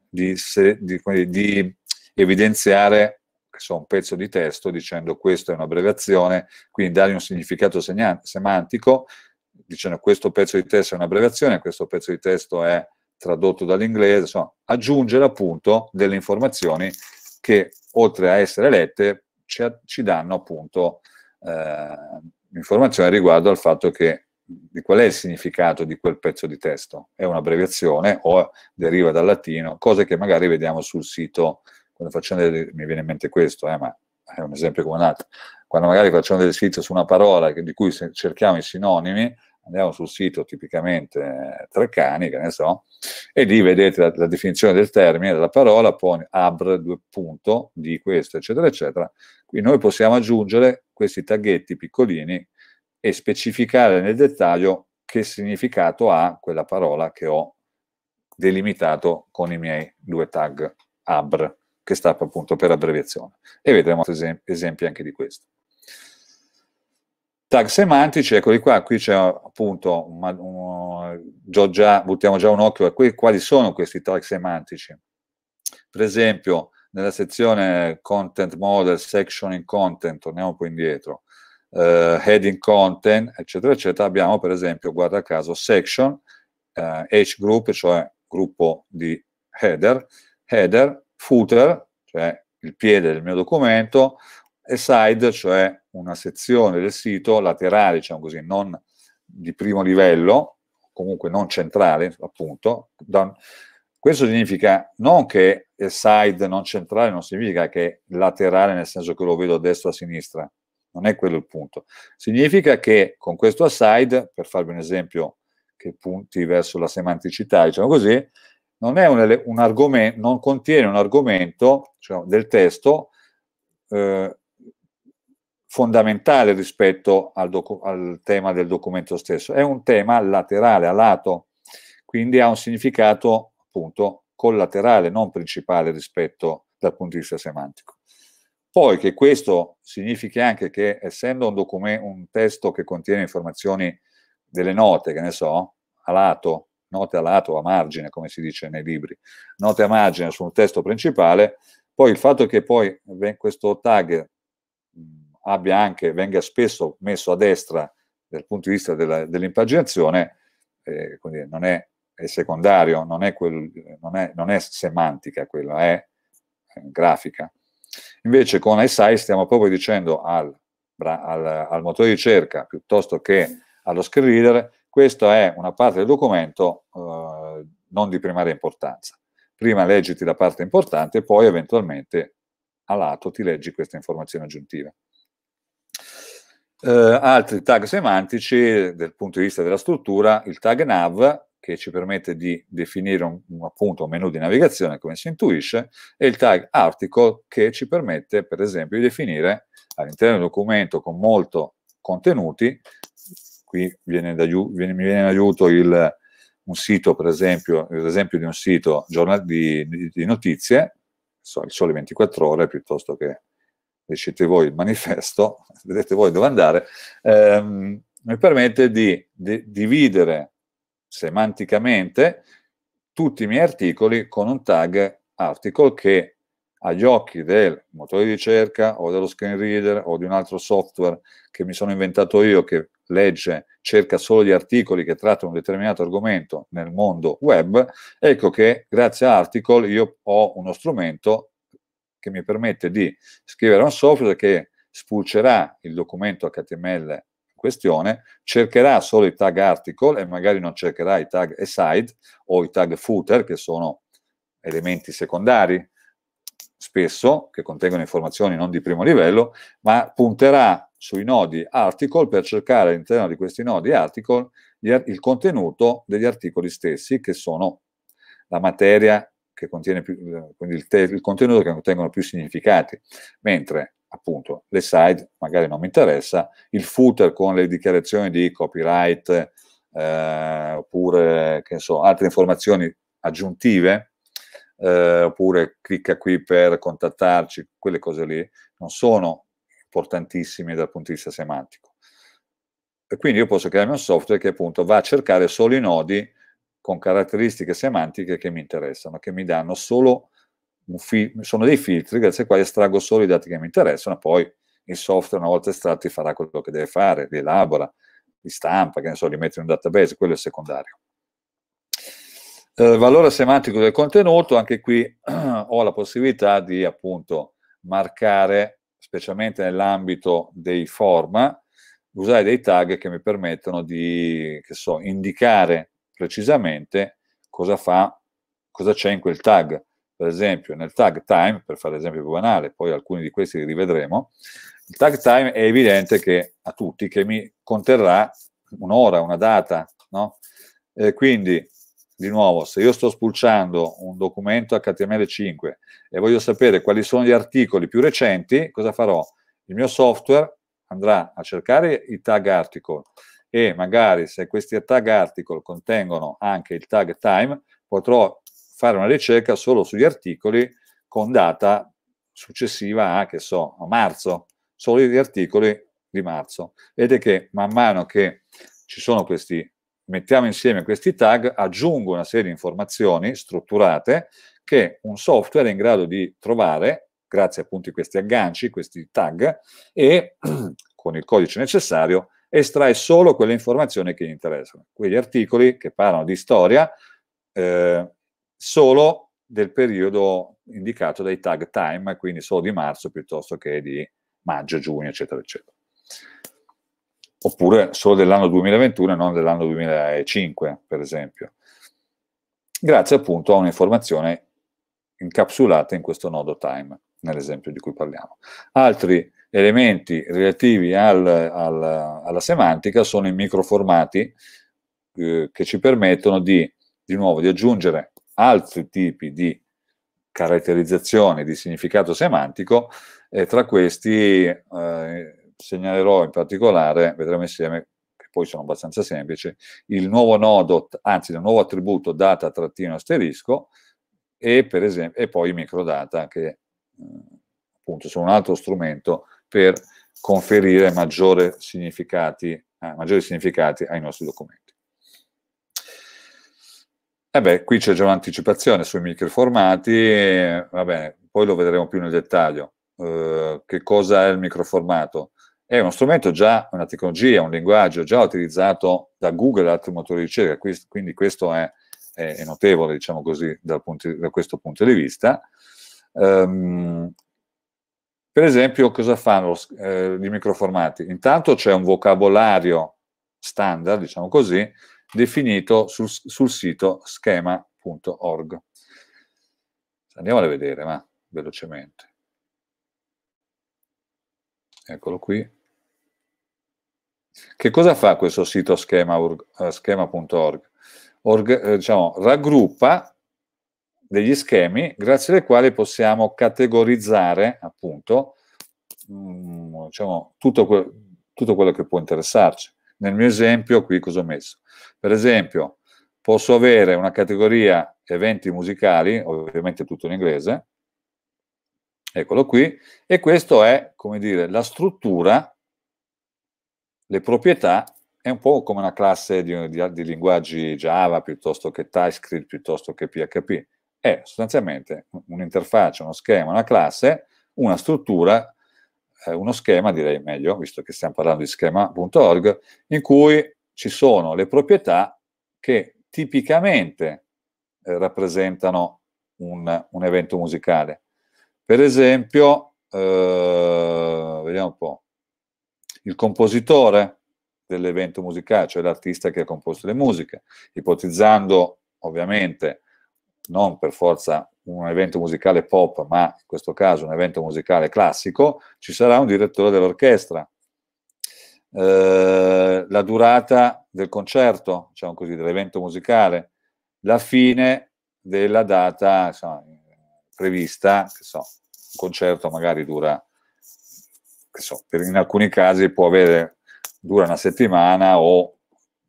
di, se, di, di, evidenziare so, un pezzo di testo dicendo questa è un'abbreviazione, quindi dargli un significato semantico, dicendo questo pezzo di testo è un'abbreviazione, questo pezzo di testo è tradotto dall'inglese, insomma, aggiungere appunto delle informazioni che oltre a essere lette ci, ci danno appunto eh, informazioni riguardo al fatto che di qual è il significato di quel pezzo di testo, è un'abbreviazione o deriva dal latino, cose che magari vediamo sul sito quando facciamo delle, mi viene in mente questo, eh, ma è un esempio come un altro, quando magari facciamo delle scritte su una parola che, di cui cerchiamo i sinonimi, andiamo sul sito tipicamente eh, Treccani, che ne so, e lì vedete la, la definizione del termine, della parola, poi abr, due punto, di questo, eccetera, eccetera. Qui noi possiamo aggiungere questi taghetti piccolini e specificare nel dettaglio che significato ha quella parola che ho delimitato con i miei due tag abr che sta appunto per abbreviazione. E vedremo esempi, esempi anche di questo. Tag semantici, eccoli qua, qui c'è appunto, un, un, un, già, buttiamo già un occhio a qui, quali sono questi tag semantici. Per esempio, nella sezione content model, section in content, torniamo un po' indietro, eh, heading content, eccetera, eccetera, abbiamo per esempio, guarda caso, section, eh, H group, cioè gruppo di header, header, footer, cioè il piede del mio documento, e side, cioè una sezione del sito laterale, diciamo così, non di primo livello, comunque non centrale, appunto. questo significa non che il side non centrale non significa che laterale nel senso che lo vedo a destra o a sinistra, non è quello il punto. Significa che con questo aside, per farvi un esempio che punti verso la semanticità, diciamo così, non, un, un argomento, non contiene un argomento cioè, del testo eh, fondamentale rispetto al, al, tema del documento stesso, è un tema laterale, a lato, quindi ha un significato appunto collaterale, non principale rispetto dal punto di vista semantico. Poi che questo significhi anche che essendo un, un testo che contiene informazioni delle note, che ne so, a lato, note a lato o a margine, come si dice nei libri, note a margine sul testo principale, poi il fatto che poi questo tag abbia anche, venga spesso messo a destra dal punto di vista della, dell'impaginazione, eh, quindi non è, è secondario, non è, quel, non, è, non è, semantica quella, è, è grafica. Invece con SI stiamo proprio dicendo al, al, al motore di ricerca piuttosto che allo screen reader questa è una parte del documento eh, non di primaria importanza. Prima leggiti la parte importante e poi eventualmente a lato ti leggi questa informazione aggiuntiva. Eh, altri tag semantici, dal punto di vista della struttura, il tag nav, che ci permette di definire un, appunto un menu di navigazione, come si intuisce, e il tag article, che ci permette, per esempio, di definire all'interno del documento con molto contenuti qui viene viene, mi viene in aiuto il, un sito, per esempio, l'esempio di un sito di, di, di notizie, so, il sole 24 ore piuttosto che decidete voi il manifesto, vedete voi dove andare, ehm, mi permette di, di dividere semanticamente tutti i miei articoli con un tag article che agli occhi del motore di ricerca o dello screen reader o di un altro software che mi sono inventato io che legge, cerca solo gli articoli che trattano un determinato argomento nel mondo web, ecco che grazie a Article io ho uno strumento che mi permette di scrivere un software che spulcerà il documento HTML in questione, cercherà solo i tag article e magari non cercherà i tag aside o i tag footer che sono elementi secondari spesso che contengono informazioni non di primo livello, ma punterà sui nodi article per cercare all'interno di questi nodi article il contenuto degli articoli stessi che sono la materia che contiene più, quindi il, te, il contenuto che contengono più significati, mentre appunto le side magari non mi interessa, il footer con le dichiarazioni di copyright eh, oppure che so, altre informazioni aggiuntive eh, oppure clicca qui per contattarci, quelle cose lì non sono importantissimi dal punto di vista semantico. E quindi io posso crearmi un software che appunto va a cercare solo i nodi con caratteristiche semantiche che mi interessano, che mi danno solo un fil- sono dei filtri grazie ai quali estraggo solo i dati che mi interessano, poi il software una volta estratti farà quello che deve fare, li elabora, li stampa, che ne so, li mette in un database, quello è secondario. Eh, valore semantico del contenuto, anche qui ho la possibilità di appunto marcare specialmente nell'ambito dei forma, usare dei tag che mi permettono di so, indicare precisamente cosa fa, cosa c'è in quel tag. Per esempio, nel tag time, per fare l'esempio più banale, poi alcuni di questi li rivedremo, il tag time è evidente che a tutti che mi conterrà un'ora, una data, no? eh, quindi di nuovo, se io sto spulciando un documento HTML5 e voglio sapere quali sono gli articoli più recenti, cosa farò? Il mio software andrà a cercare i tag article e magari se questi tag article contengono anche il tag time, potrò fare una ricerca solo sugli articoli con data successiva a, che so, a marzo, solo gli articoli di marzo. Vedete che man mano che ci sono questi mettiamo insieme questi tag, aggiungo una serie di informazioni strutturate che un software è in grado di trovare, grazie appunto a questi agganci, questi tag, e con il codice necessario estrae solo quelle informazioni che gli interessano. Quegli articoli che parlano di storia eh, solo del periodo indicato dai tag time, quindi solo di marzo piuttosto che di maggio, giugno, eccetera, eccetera oppure solo dell'anno 2021 e non dell'anno 2005, per esempio, grazie appunto a un'informazione incapsulata in questo nodo time, nell'esempio di cui parliamo. Altri elementi relativi al, al, alla semantica sono i microformati eh, che ci permettono di, di, nuovo, di aggiungere altri tipi di caratterizzazioni di significato semantico, e tra questi eh, segnalerò in particolare, vedremo insieme, che poi sono abbastanza semplici, il nuovo nodo, anzi il nuovo attributo data-asterisco trattino e, per esempio, e poi microdata che eh, appunto sono un altro strumento per conferire maggiori significati, eh, maggiori significati ai nostri documenti. E eh beh, qui c'è già un'anticipazione sui microformati, eh, va bene, poi lo vedremo più nel dettaglio. Eh, che cosa è il microformato? è uno strumento già, una tecnologia, un linguaggio già utilizzato da Google e altri motori di ricerca, quindi questo è, è notevole, diciamo così, da, punto, da questo punto di vista. Um, per esempio, cosa fanno eh, i microformati? Intanto c'è un vocabolario standard, diciamo così, definito sul, sul sito schema.org. Andiamo a vedere, ma velocemente eccolo qui. Che cosa fa questo sito schema.org? Schema Org, eh, eh, diciamo, raggruppa degli schemi grazie ai quali possiamo categorizzare appunto mm, diciamo, tutto, que tutto quello che può interessarci. Nel mio esempio qui cosa ho messo? Per esempio posso avere una categoria eventi musicali, ovviamente tutto in inglese, Eccolo qui. E questo è, come dire, la struttura, le proprietà, è un po' come una classe di, di, di linguaggi Java piuttosto che TypeScript, piuttosto che PHP. È sostanzialmente un'interfaccia, uno schema, una classe, una struttura eh, uno schema, direi meglio, visto che stiamo parlando di schema.org, in cui ci sono le proprietà che tipicamente eh, rappresentano un, un, evento musicale. Per esempio, eh, vediamo un po', il compositore dell'evento musicale, cioè l'artista che ha composto le musiche, ipotizzando ovviamente non per forza un evento musicale pop, ma in questo caso un evento musicale classico, ci sarà un direttore dell'orchestra. Eh, la durata del concerto, diciamo così, dell'evento musicale, la fine della data, insomma, prevista, che so, un concerto magari dura, che so, per, in alcuni casi può avere, dura una settimana o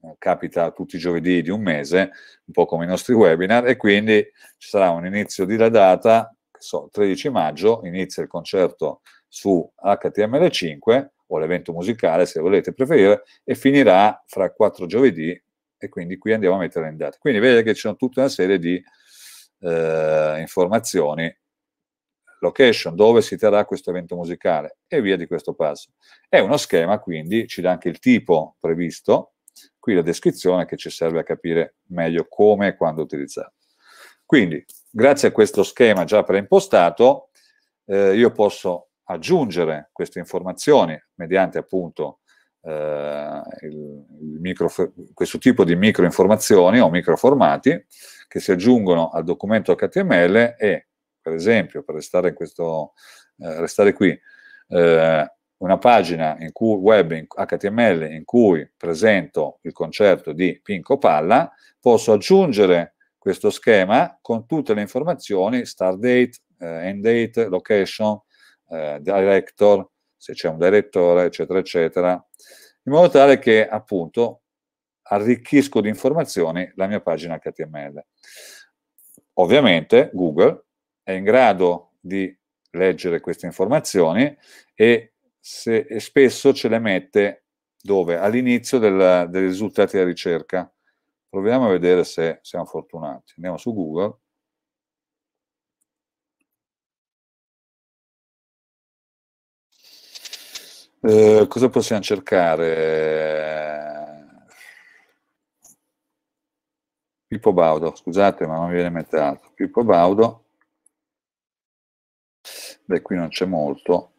eh, capita tutti i giovedì di un mese, un po' come i nostri webinar, e quindi ci sarà un inizio di la data, che so, 13 maggio, inizia il concerto su HTML5 o l'evento musicale se volete preferire, e finirà fra quattro giovedì e quindi qui andiamo a mettere in data. Quindi vedete che ci sono tutta una serie di eh, informazioni, location, dove si terrà questo evento musicale e via di questo passo. È uno schema, quindi ci dà anche il tipo previsto, qui la descrizione che ci serve a capire meglio come e quando utilizzarlo. Quindi, grazie a questo schema già preimpostato, eh, io posso aggiungere queste informazioni mediante appunto eh, il, il micro, questo tipo di microinformazioni o microformati che si aggiungono al documento HTML e, per esempio, per restare, questo, eh, restare qui, eh, una pagina in cui, web in, HTML in cui presento il concerto di Pinco Palla, posso aggiungere questo schema con tutte le informazioni, start date, eh, end date, location, eh, director, se c'è un direttore, eccetera, eccetera, in modo tale che appunto arricchisco di informazioni la mia pagina HTML. Ovviamente Google è in grado di leggere queste informazioni e, se, e spesso ce le mette dove? All'inizio del, dei risultati della ricerca. Proviamo a vedere se siamo fortunati. Andiamo su Google Eh, cosa possiamo cercare? Pippo Baudo, scusate ma non mi viene mettato. Pippo Baudo, beh qui non c'è molto.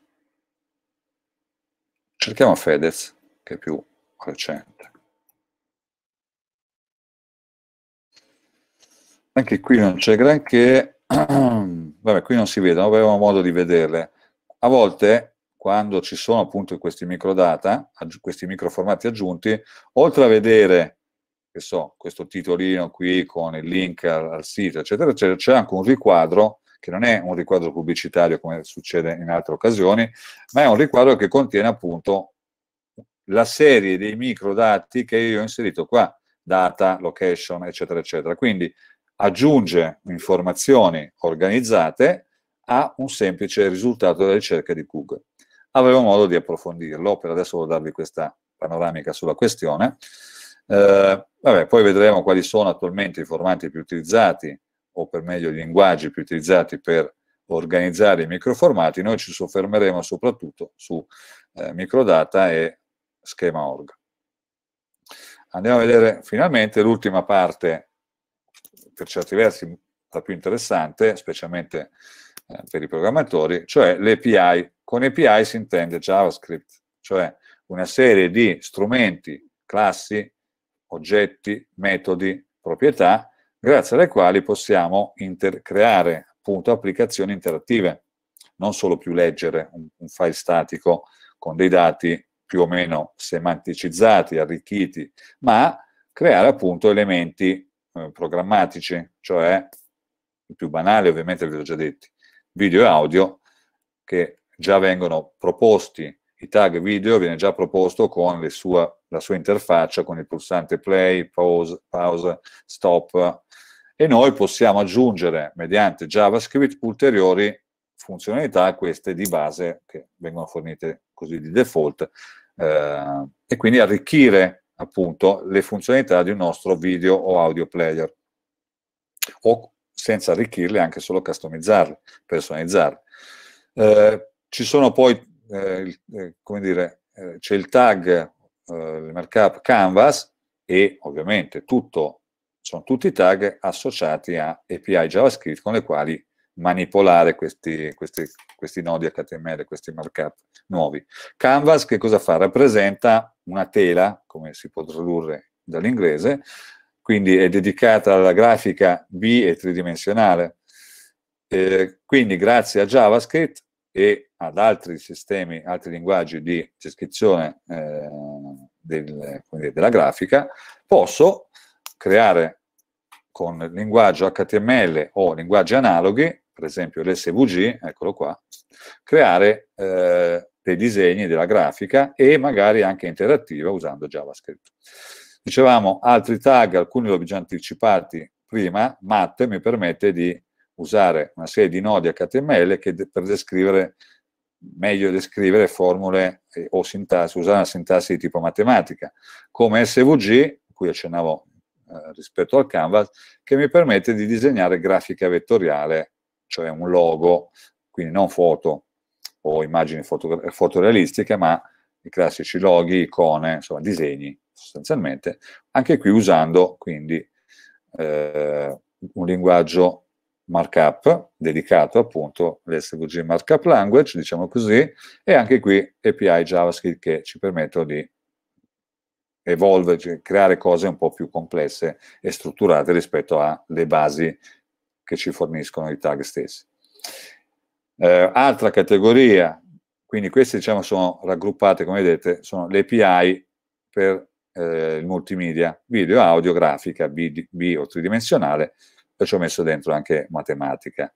Cerchiamo Fedez, che è più recente. Anche qui non c'è granché, vabbè qui non si vedono, avevamo modo di vederle. A volte quando ci sono appunto questi microdata, questi microformati aggiunti, oltre a vedere, che so, questo titolino qui con il link al, al sito, eccetera, eccetera, c'è anche un riquadro che non è un riquadro pubblicitario come succede in altre occasioni, ma è un riquadro che contiene appunto la serie dei microdati che io ho inserito qua, data, location, eccetera, eccetera. Quindi aggiunge informazioni organizzate a un semplice risultato della ricerca di Google avremo modo di approfondirlo. Per adesso volevo darvi questa panoramica sulla questione. Eh, vabbè, poi vedremo quali sono attualmente i formati più utilizzati, o per meglio i linguaggi più utilizzati per organizzare i microformati. Noi ci soffermeremo soprattutto su eh, microdata e schema org. Andiamo a vedere finalmente l'ultima parte, per certi versi la più interessante, specialmente eh, per i programmatori, cioè l'API. Con API si intende JavaScript, cioè una serie di strumenti, classi, oggetti, metodi, proprietà, grazie alle quali possiamo creare appunto applicazioni interattive, non solo più leggere un, un file statico con dei dati più o meno semanticizzati, arricchiti, ma creare appunto elementi eh, programmatici, cioè il più banale ovviamente vi ho già detto, video e audio che già vengono proposti, i tag video viene già proposto con sua, la sua interfaccia, con il pulsante play, pause, pause, stop, e noi possiamo aggiungere mediante JavaScript ulteriori funzionalità a queste di base che vengono fornite così di default eh, e quindi arricchire appunto le funzionalità di un nostro video o audio player o senza arricchirli, anche solo customizzarle, personalizzarle. Eh, ci sono poi, eh, il, eh, come dire, eh, c'è il tag, il eh, markup canvas e ovviamente tutto, sono tutti tag associati a API JavaScript con le quali manipolare questi, questi, questi nodi HTML, questi markup nuovi. Canvas che cosa fa? Rappresenta una tela, come si può tradurre dall'inglese, quindi è dedicata alla grafica bi e tridimensionale. Eh, quindi grazie a JavaScript e ad altri sistemi, altri linguaggi di descrizione eh, del, della grafica, posso creare con linguaggio HTML o linguaggi analoghi, per esempio l'SVG, eccolo qua, creare eh, dei disegni della grafica e magari anche interattiva usando JavaScript. Dicevamo altri tag, alcuni li ho già anticipati prima, Matte mi permette di usare una serie di nodi HTML che per descrivere meglio descrivere formule eh, o sintassi, usare una sintassi di tipo matematica, come SVG, cui accennavo eh, rispetto al canvas, che mi permette di disegnare grafica vettoriale, cioè un logo, quindi non foto o immagini fotorealistiche, ma i classici loghi, icone, insomma disegni sostanzialmente, anche qui usando quindi eh, un linguaggio markup dedicato appunto all'SVG markup language, diciamo così, e anche qui API JavaScript che ci permettono di evolverci, cioè creare cose un po' più complesse e strutturate rispetto alle basi che ci forniscono i tag stessi. Eh, altra categoria, quindi queste diciamo sono raggruppate, come vedete, sono le API per eh, il multimedia, video, audio, grafica, B, o tridimensionale, e ci ho messo dentro anche matematica,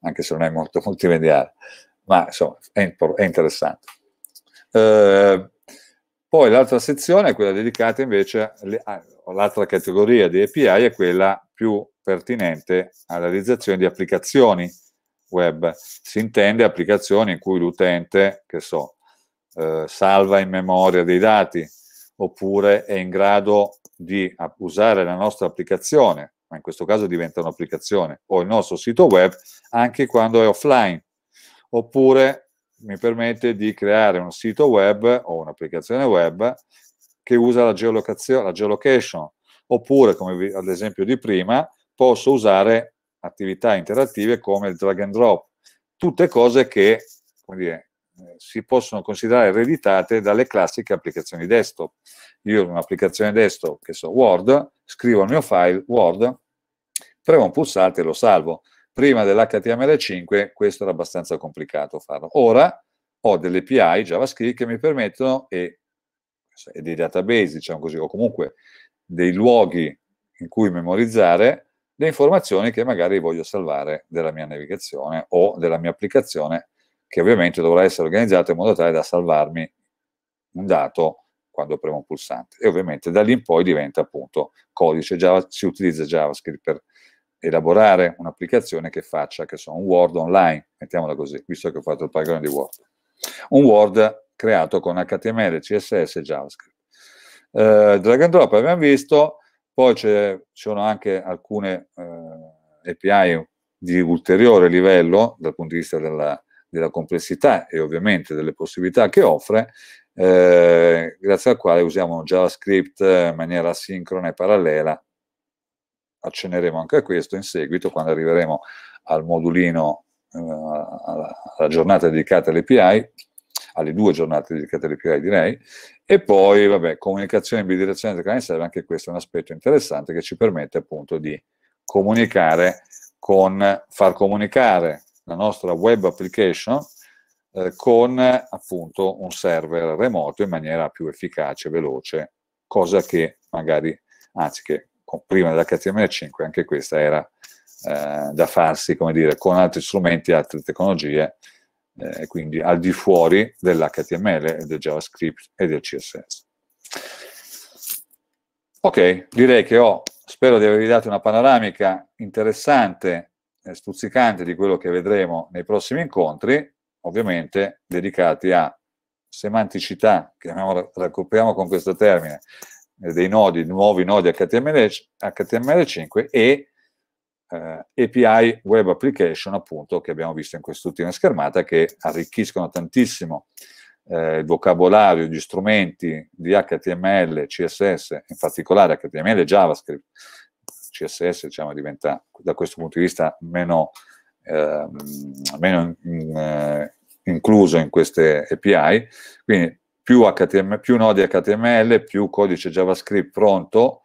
anche se non è molto multimediale, ma insomma è, è interessante. Eh, poi l'altra sezione è quella dedicata invece, alle, l'altra categoria di API è quella più pertinente alla realizzazione di applicazioni web. Si intende applicazioni in cui l'utente, che so, eh, salva in memoria dei dati, oppure è in grado di usare la nostra applicazione, ma in questo caso diventa un'applicazione, o il nostro sito web, anche quando è offline, oppure mi permette di creare un sito web o un'applicazione web che usa la, la geolocation, oppure, come ad esempio di prima, posso usare attività interattive come il drag and drop, tutte cose che dire, eh, si possono considerare ereditate dalle classiche applicazioni desktop. Io ho un'applicazione desktop, che so, Word, scrivo il mio file Word, premo un pulsante e lo salvo. Prima dell'HTML5 questo era abbastanza complicato farlo. Ora ho delle API JavaScript che mi permettono e, cioè, e dei database, diciamo così, o comunque dei luoghi in cui memorizzare le informazioni che magari voglio salvare della mia navigazione o della mia applicazione che ovviamente dovrà essere organizzato in modo tale da salvarmi un dato quando premo un pulsante. E ovviamente da lì in poi diventa appunto codice, Java, si utilizza JavaScript per elaborare un'applicazione che faccia, che so, un Word online, mettiamola così, visto che ho fatto il paragone di Word. Un Word creato con HTML, CSS e JavaScript. Eh, drag and drop abbiamo visto, poi ci sono anche alcune eh, API di ulteriore livello dal punto di vista della, della complessità e ovviamente delle possibilità che offre, eh, grazie al quale usiamo JavaScript in maniera asincrona e parallela. Acceneremo anche a questo in seguito quando arriveremo al modulino, eh, alla giornata dedicata all'API, alle due giornate dedicate all'API direi, e poi vabbè, comunicazione bidirezionale tra client server, anche questo è un aspetto interessante che ci permette appunto di comunicare con, far comunicare la nostra web application eh, con appunto un server remoto in maniera più efficace, veloce, cosa che magari, anzi che prima dell'HTML5 anche questa era eh, da farsi, come dire, con altri strumenti, altre tecnologie, eh, quindi al di fuori dell'HTML, del JavaScript e del CSS. Ok, direi che ho, spero di avervi dato una panoramica interessante eh, stuzzicante di quello che vedremo nei prossimi incontri, ovviamente dedicati a semanticità, raccopriamo con questo termine, eh, dei nodi, nuovi nodi HTML, HTML5 e eh, API Web Application, appunto, che abbiamo visto in quest'ultima schermata, che arricchiscono tantissimo eh, il vocabolario, gli strumenti di HTML, CSS, in particolare HTML e JavaScript, CSS diciamo, diventa da questo punto di vista meno, eh, meno in, eh, incluso in queste API, quindi più, HTML, più nodi HTML, più codice JavaScript pronto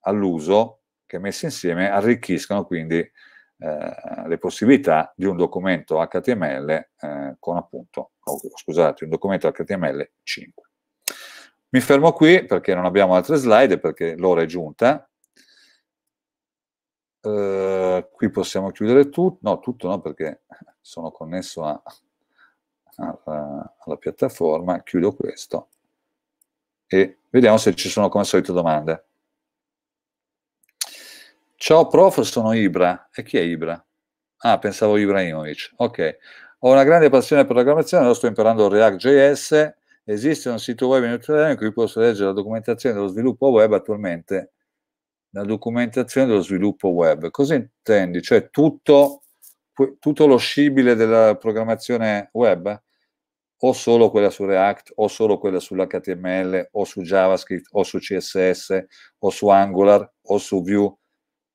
all'uso che messi insieme arricchiscono quindi eh, le possibilità di un documento HTML eh, con appunto, oh, scusate, un documento HTML 5. Mi fermo qui perché non abbiamo altre slide, perché l'ora è giunta, Ehm, qui possiamo chiudere tutto, no, tutto no, perché sono connesso a, a, a, alla piattaforma, chiudo questo e vediamo se ci sono come al solito domande. Ciao prof, sono Ibra. E chi è Ibra? Ah, pensavo Ibrahimovic. Ok. Ho una grande passione per la programmazione, lo sto imparando React.js. Esiste un sito web in italiano in cui posso leggere la documentazione dello sviluppo web attualmente la documentazione dello sviluppo web. Cosa intendi? Cioè tutto, tutto lo scibile della programmazione web? O solo quella su React, o solo quella sull'HTML, o su JavaScript, o su CSS, o su Angular, o su Vue.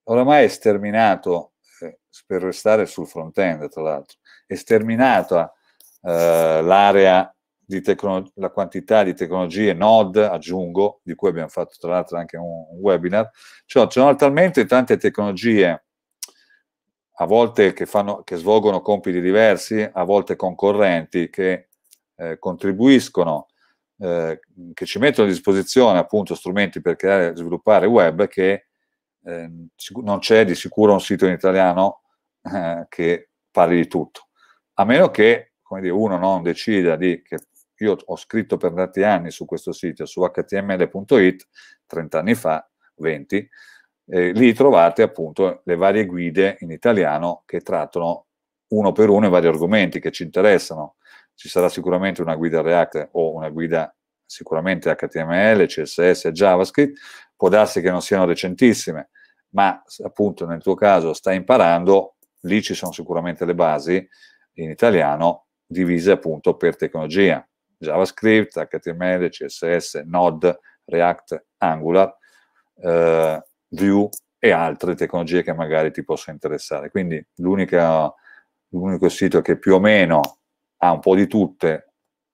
Oramai è sterminato, eh, per restare sul front-end tra l'altro, è sterminata eh, l'area di tecno- la quantità di tecnologie nod, aggiungo, di cui abbiamo fatto tra l'altro anche un, un webinar, cioè ci sono talmente tante tecnologie a volte che, fanno, che, svolgono compiti diversi, a volte concorrenti, che eh, contribuiscono, eh, che ci mettono a disposizione appunto strumenti per creare e sviluppare web, che eh, non c'è di sicuro un sito in italiano eh, che parli di tutto, a meno che dire, uno non decida di, che io ho scritto per tanti anni su questo sito, su html.it, 30 anni fa, 20, e lì trovate appunto le varie guide in italiano che trattano uno per uno i vari argomenti che ci interessano. Ci sarà sicuramente una guida React o una guida sicuramente HTML, CSS e JavaScript, può darsi che non siano recentissime, ma appunto nel tuo caso stai imparando, lì ci sono sicuramente le basi in italiano divise appunto per tecnologia. JavaScript, HTML, CSS, Node, React, Angular, eh, Vue e altre tecnologie che magari ti possono interessare. Quindi l'unico sito che più o meno ha un po' di tutte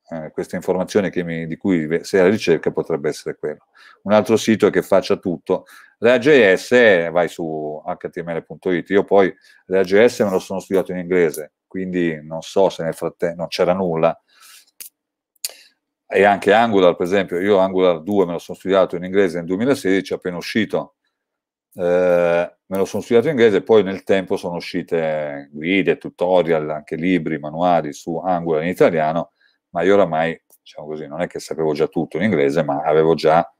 eh, queste informazioni mi, di cui sei alla ricerca potrebbe essere quello. Un altro sito che faccia tutto, React.js vai su html.it, io poi React.js me lo sono studiato in inglese, quindi non so se nel frattempo non c'era nulla, e anche Angular, per esempio, io Angular 2 me lo sono studiato in inglese nel 2016, appena uscito, eh, me lo sono studiato in inglese, poi nel tempo sono uscite guide, tutorial, anche libri, manuali su Angular in italiano, ma io oramai, diciamo così, non è che sapevo già tutto in inglese, ma avevo già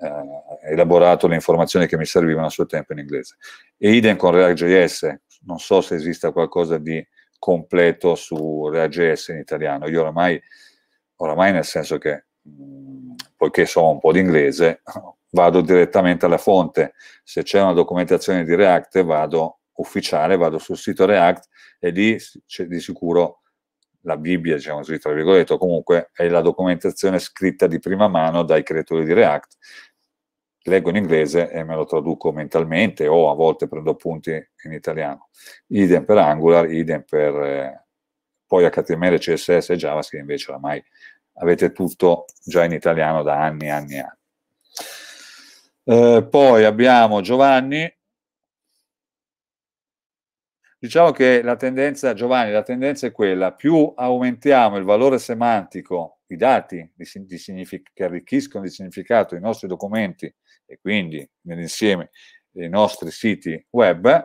eh, elaborato le informazioni che mi servivano a suo tempo in inglese. E idem con React.js, non so se esista qualcosa di completo su React.js in italiano, io oramai oramai nel senso che mm, poiché so un po' di inglese, vado direttamente alla fonte. Se c'è una documentazione di React, vado ufficiale, vado sul sito React e lì c'è di sicuro la Bibbia, diciamo così, tra virgolette, comunque è la documentazione scritta di prima mano dai creatori di React. Leggo in inglese e me lo traduco mentalmente o a volte prendo punti in italiano. Idem per Angular, idem per, eh, poi HTML, CSS e JavaScript invece oramai avete tutto già in italiano da anni e anni e anni. Eh, poi abbiamo Giovanni. Diciamo che la tendenza, Giovanni, la tendenza è quella, più aumentiamo il valore semantico, i dati di, di che arricchiscono di significato i nostri documenti e quindi nell'insieme i nostri siti web,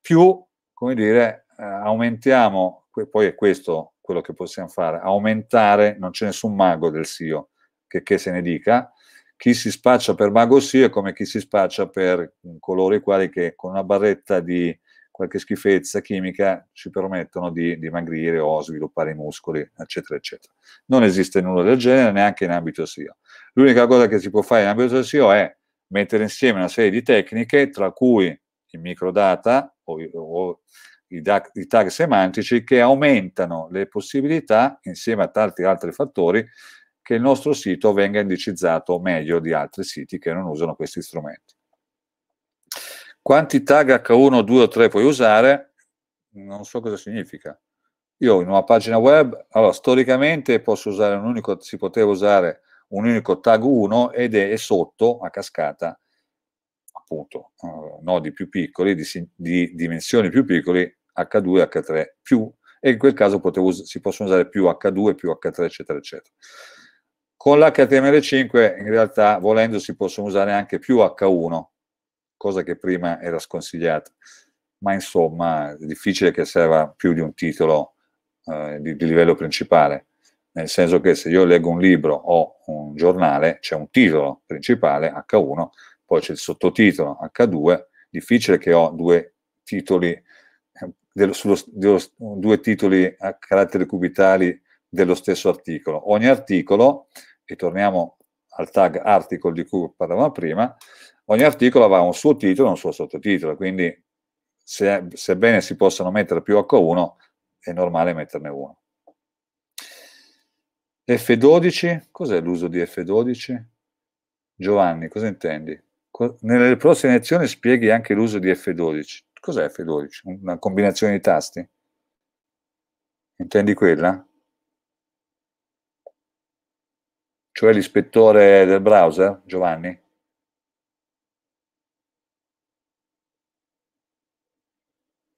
più, come dire, eh, aumentiamo poi è questo quello che possiamo fare, aumentare, non c'è nessun mago del SIO che, che se ne dica, chi si spaccia per mago SIO è come chi si spaccia per mm, coloro i quali che con una barretta di qualche schifezza chimica ci permettono di dimagrire o sviluppare i muscoli, eccetera, eccetera. Non esiste nulla del genere neanche in ambito SIO. L'unica cosa che si può fare in ambito SIO è mettere insieme una serie di tecniche, tra cui il microdata o, o i, tag, i tag semantici che aumentano le possibilità, insieme a tanti altri fattori, che il nostro sito venga indicizzato meglio di altri siti che non usano questi strumenti. Quanti tag H1, 2 o 3 puoi usare? Non so cosa significa. Io in una pagina web, allora storicamente posso usare un unico, si poteva usare un unico tag 1 ed è sotto a cascata appunto eh, nodi più piccoli, di, di, dimensioni più piccole, H2 H3 più, e in quel caso potevo, si possono usare più H2, più H3, eccetera, eccetera. Con l'HTML5 in realtà volendo si possono usare anche più H1, cosa che prima era sconsigliata, ma insomma è difficile che serva più di un titolo eh, di, di livello principale nel senso che se io leggo un libro o un giornale c'è un titolo principale H1, poi c'è il sottotitolo H2, difficile che ho due titoli, eh, dello, sullo, dello, due titoli a caratteri cubitali dello stesso articolo. Ogni articolo, e torniamo al tag article di cui parlavamo prima, ogni articolo avrà un suo titolo e un suo sottotitolo, quindi se, sebbene si possano mettere più H1, è normale metterne uno. F12, cos'è l'uso di F12? Giovanni, cosa intendi? nelle prossime lezioni spieghi anche l'uso di F12. Cos'è F12? Una combinazione di tasti? Intendi quella? Cioè l'ispettore del browser, Giovanni?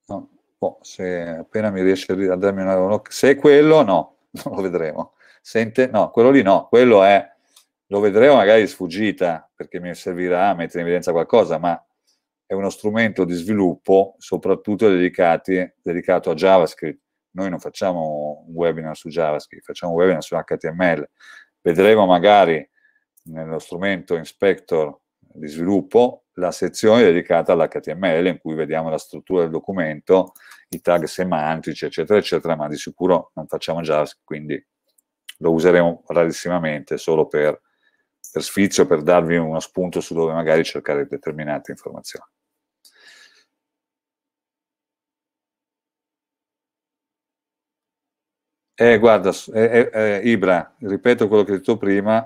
No, boh, se appena mi riesce a darmi una... Se è quello, no, non lo vedremo. Sente? No, quello lì no, quello è lo vedremo magari sfuggita perché mi servirà a mettere in evidenza qualcosa, ma è uno strumento di sviluppo soprattutto dedicati, dedicato a JavaScript. Noi non facciamo un webinar su JavaScript, facciamo un webinar su HTML. Vedremo magari nello strumento inspector di sviluppo la sezione dedicata all'HTML in cui vediamo la struttura del documento, i tag semantici, eccetera, eccetera, ma di sicuro non facciamo JavaScript, quindi lo useremo rarissimamente solo per per sfizio, per darvi uno spunto su dove magari cercare determinate informazioni. Eh, guarda, eh, eh, eh, Ibra, ripeto quello che ho detto prima,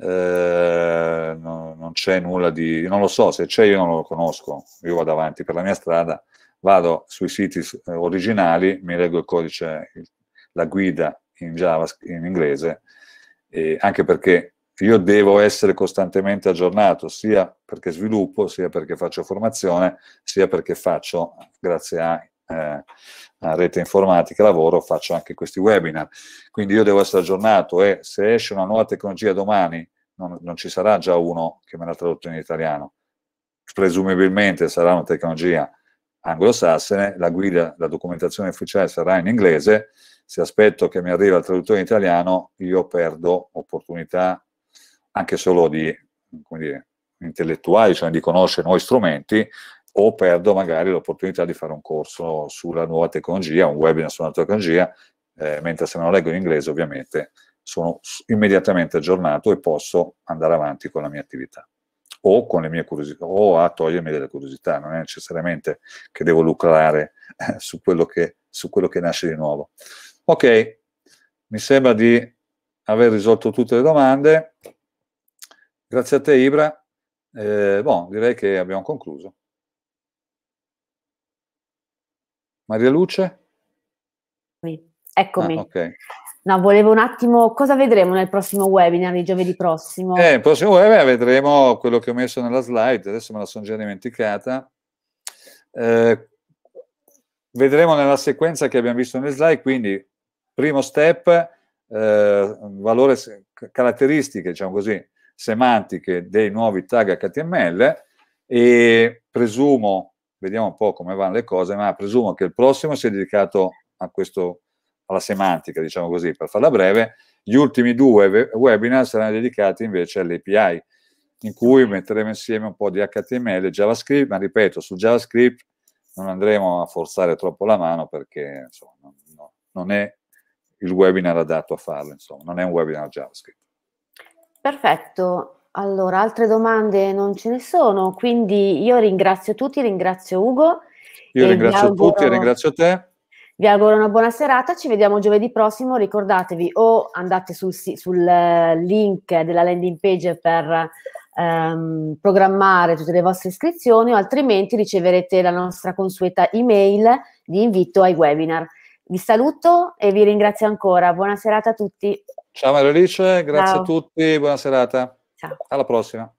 eh, no, non c'è nulla di... non lo so, se c'è io non lo conosco, io vado avanti per la mia strada, vado sui siti eh, originali, mi leggo il codice, la guida in, Java, in inglese, anche perché io devo essere costantemente aggiornato, sia perché sviluppo, sia perché faccio formazione, sia perché faccio, grazie a, eh, a rete informatica lavoro, faccio anche questi webinar. Quindi io devo essere aggiornato e se esce una nuova tecnologia domani, non, non ci sarà già uno che me l'ha tradotto in italiano. Presumibilmente sarà una tecnologia anglosassone, la guida, la documentazione ufficiale sarà in inglese, se aspetto che mi arrivi il traduttore in italiano, io perdo opportunità, anche solo di dire, intellettuali, cioè di conoscere nuovi strumenti, o perdo magari l'opportunità di fare un corso sulla nuova tecnologia, un webinar sulla tecnologia, eh, mentre se non leggo in inglese ovviamente sono immediatamente aggiornato e posso andare avanti con la mia attività o con le mie curiosità o a togliermi delle curiosità, non è necessariamente che devo lucrare eh, su, quello che, su quello che nasce di nuovo. Ok, mi sembra di aver risolto tutte le domande. Grazie a te Ibra. Eh, boh, direi che abbiamo concluso. Maria Luce? Eccomi. Ah, okay. No, volevo un attimo, cosa vedremo nel prossimo webinar di giovedì prossimo? Eh, il prossimo webinar vedremo quello che ho messo nella slide, adesso me la sono già dimenticata. Eh, vedremo nella sequenza che abbiamo visto nelle slide, quindi primo step, eh, valore, caratteristiche, diciamo così, semantiche dei nuovi tag HTML e presumo, vediamo un po' come vanno le cose, ma presumo che il prossimo sia dedicato a questo, alla semantica, diciamo così, per farla breve. Gli ultimi due webinar saranno dedicati invece all'API, in cui metteremo insieme un po' di HTML e JavaScript, ma ripeto, su JavaScript non andremo a forzare troppo la mano perché insomma, non, non è il webinar adatto a farlo, insomma, non è un webinar JavaScript. Perfetto. Allora, altre domande non ce ne sono, quindi io ringrazio tutti, ringrazio Ugo. Io ringrazio auguro, tutti, ringrazio te. Vi auguro una buona serata, ci vediamo giovedì prossimo, ricordatevi o andate sul, sul eh, link della landing page per ehm, programmare tutte le vostre iscrizioni o altrimenti riceverete la nostra consueta email di invito ai webinar. Vi saluto e vi ringrazio ancora. Buona serata a tutti. Ciao Maria Alice, grazie Ciao. a tutti, buona serata. Ciao. Alla prossima.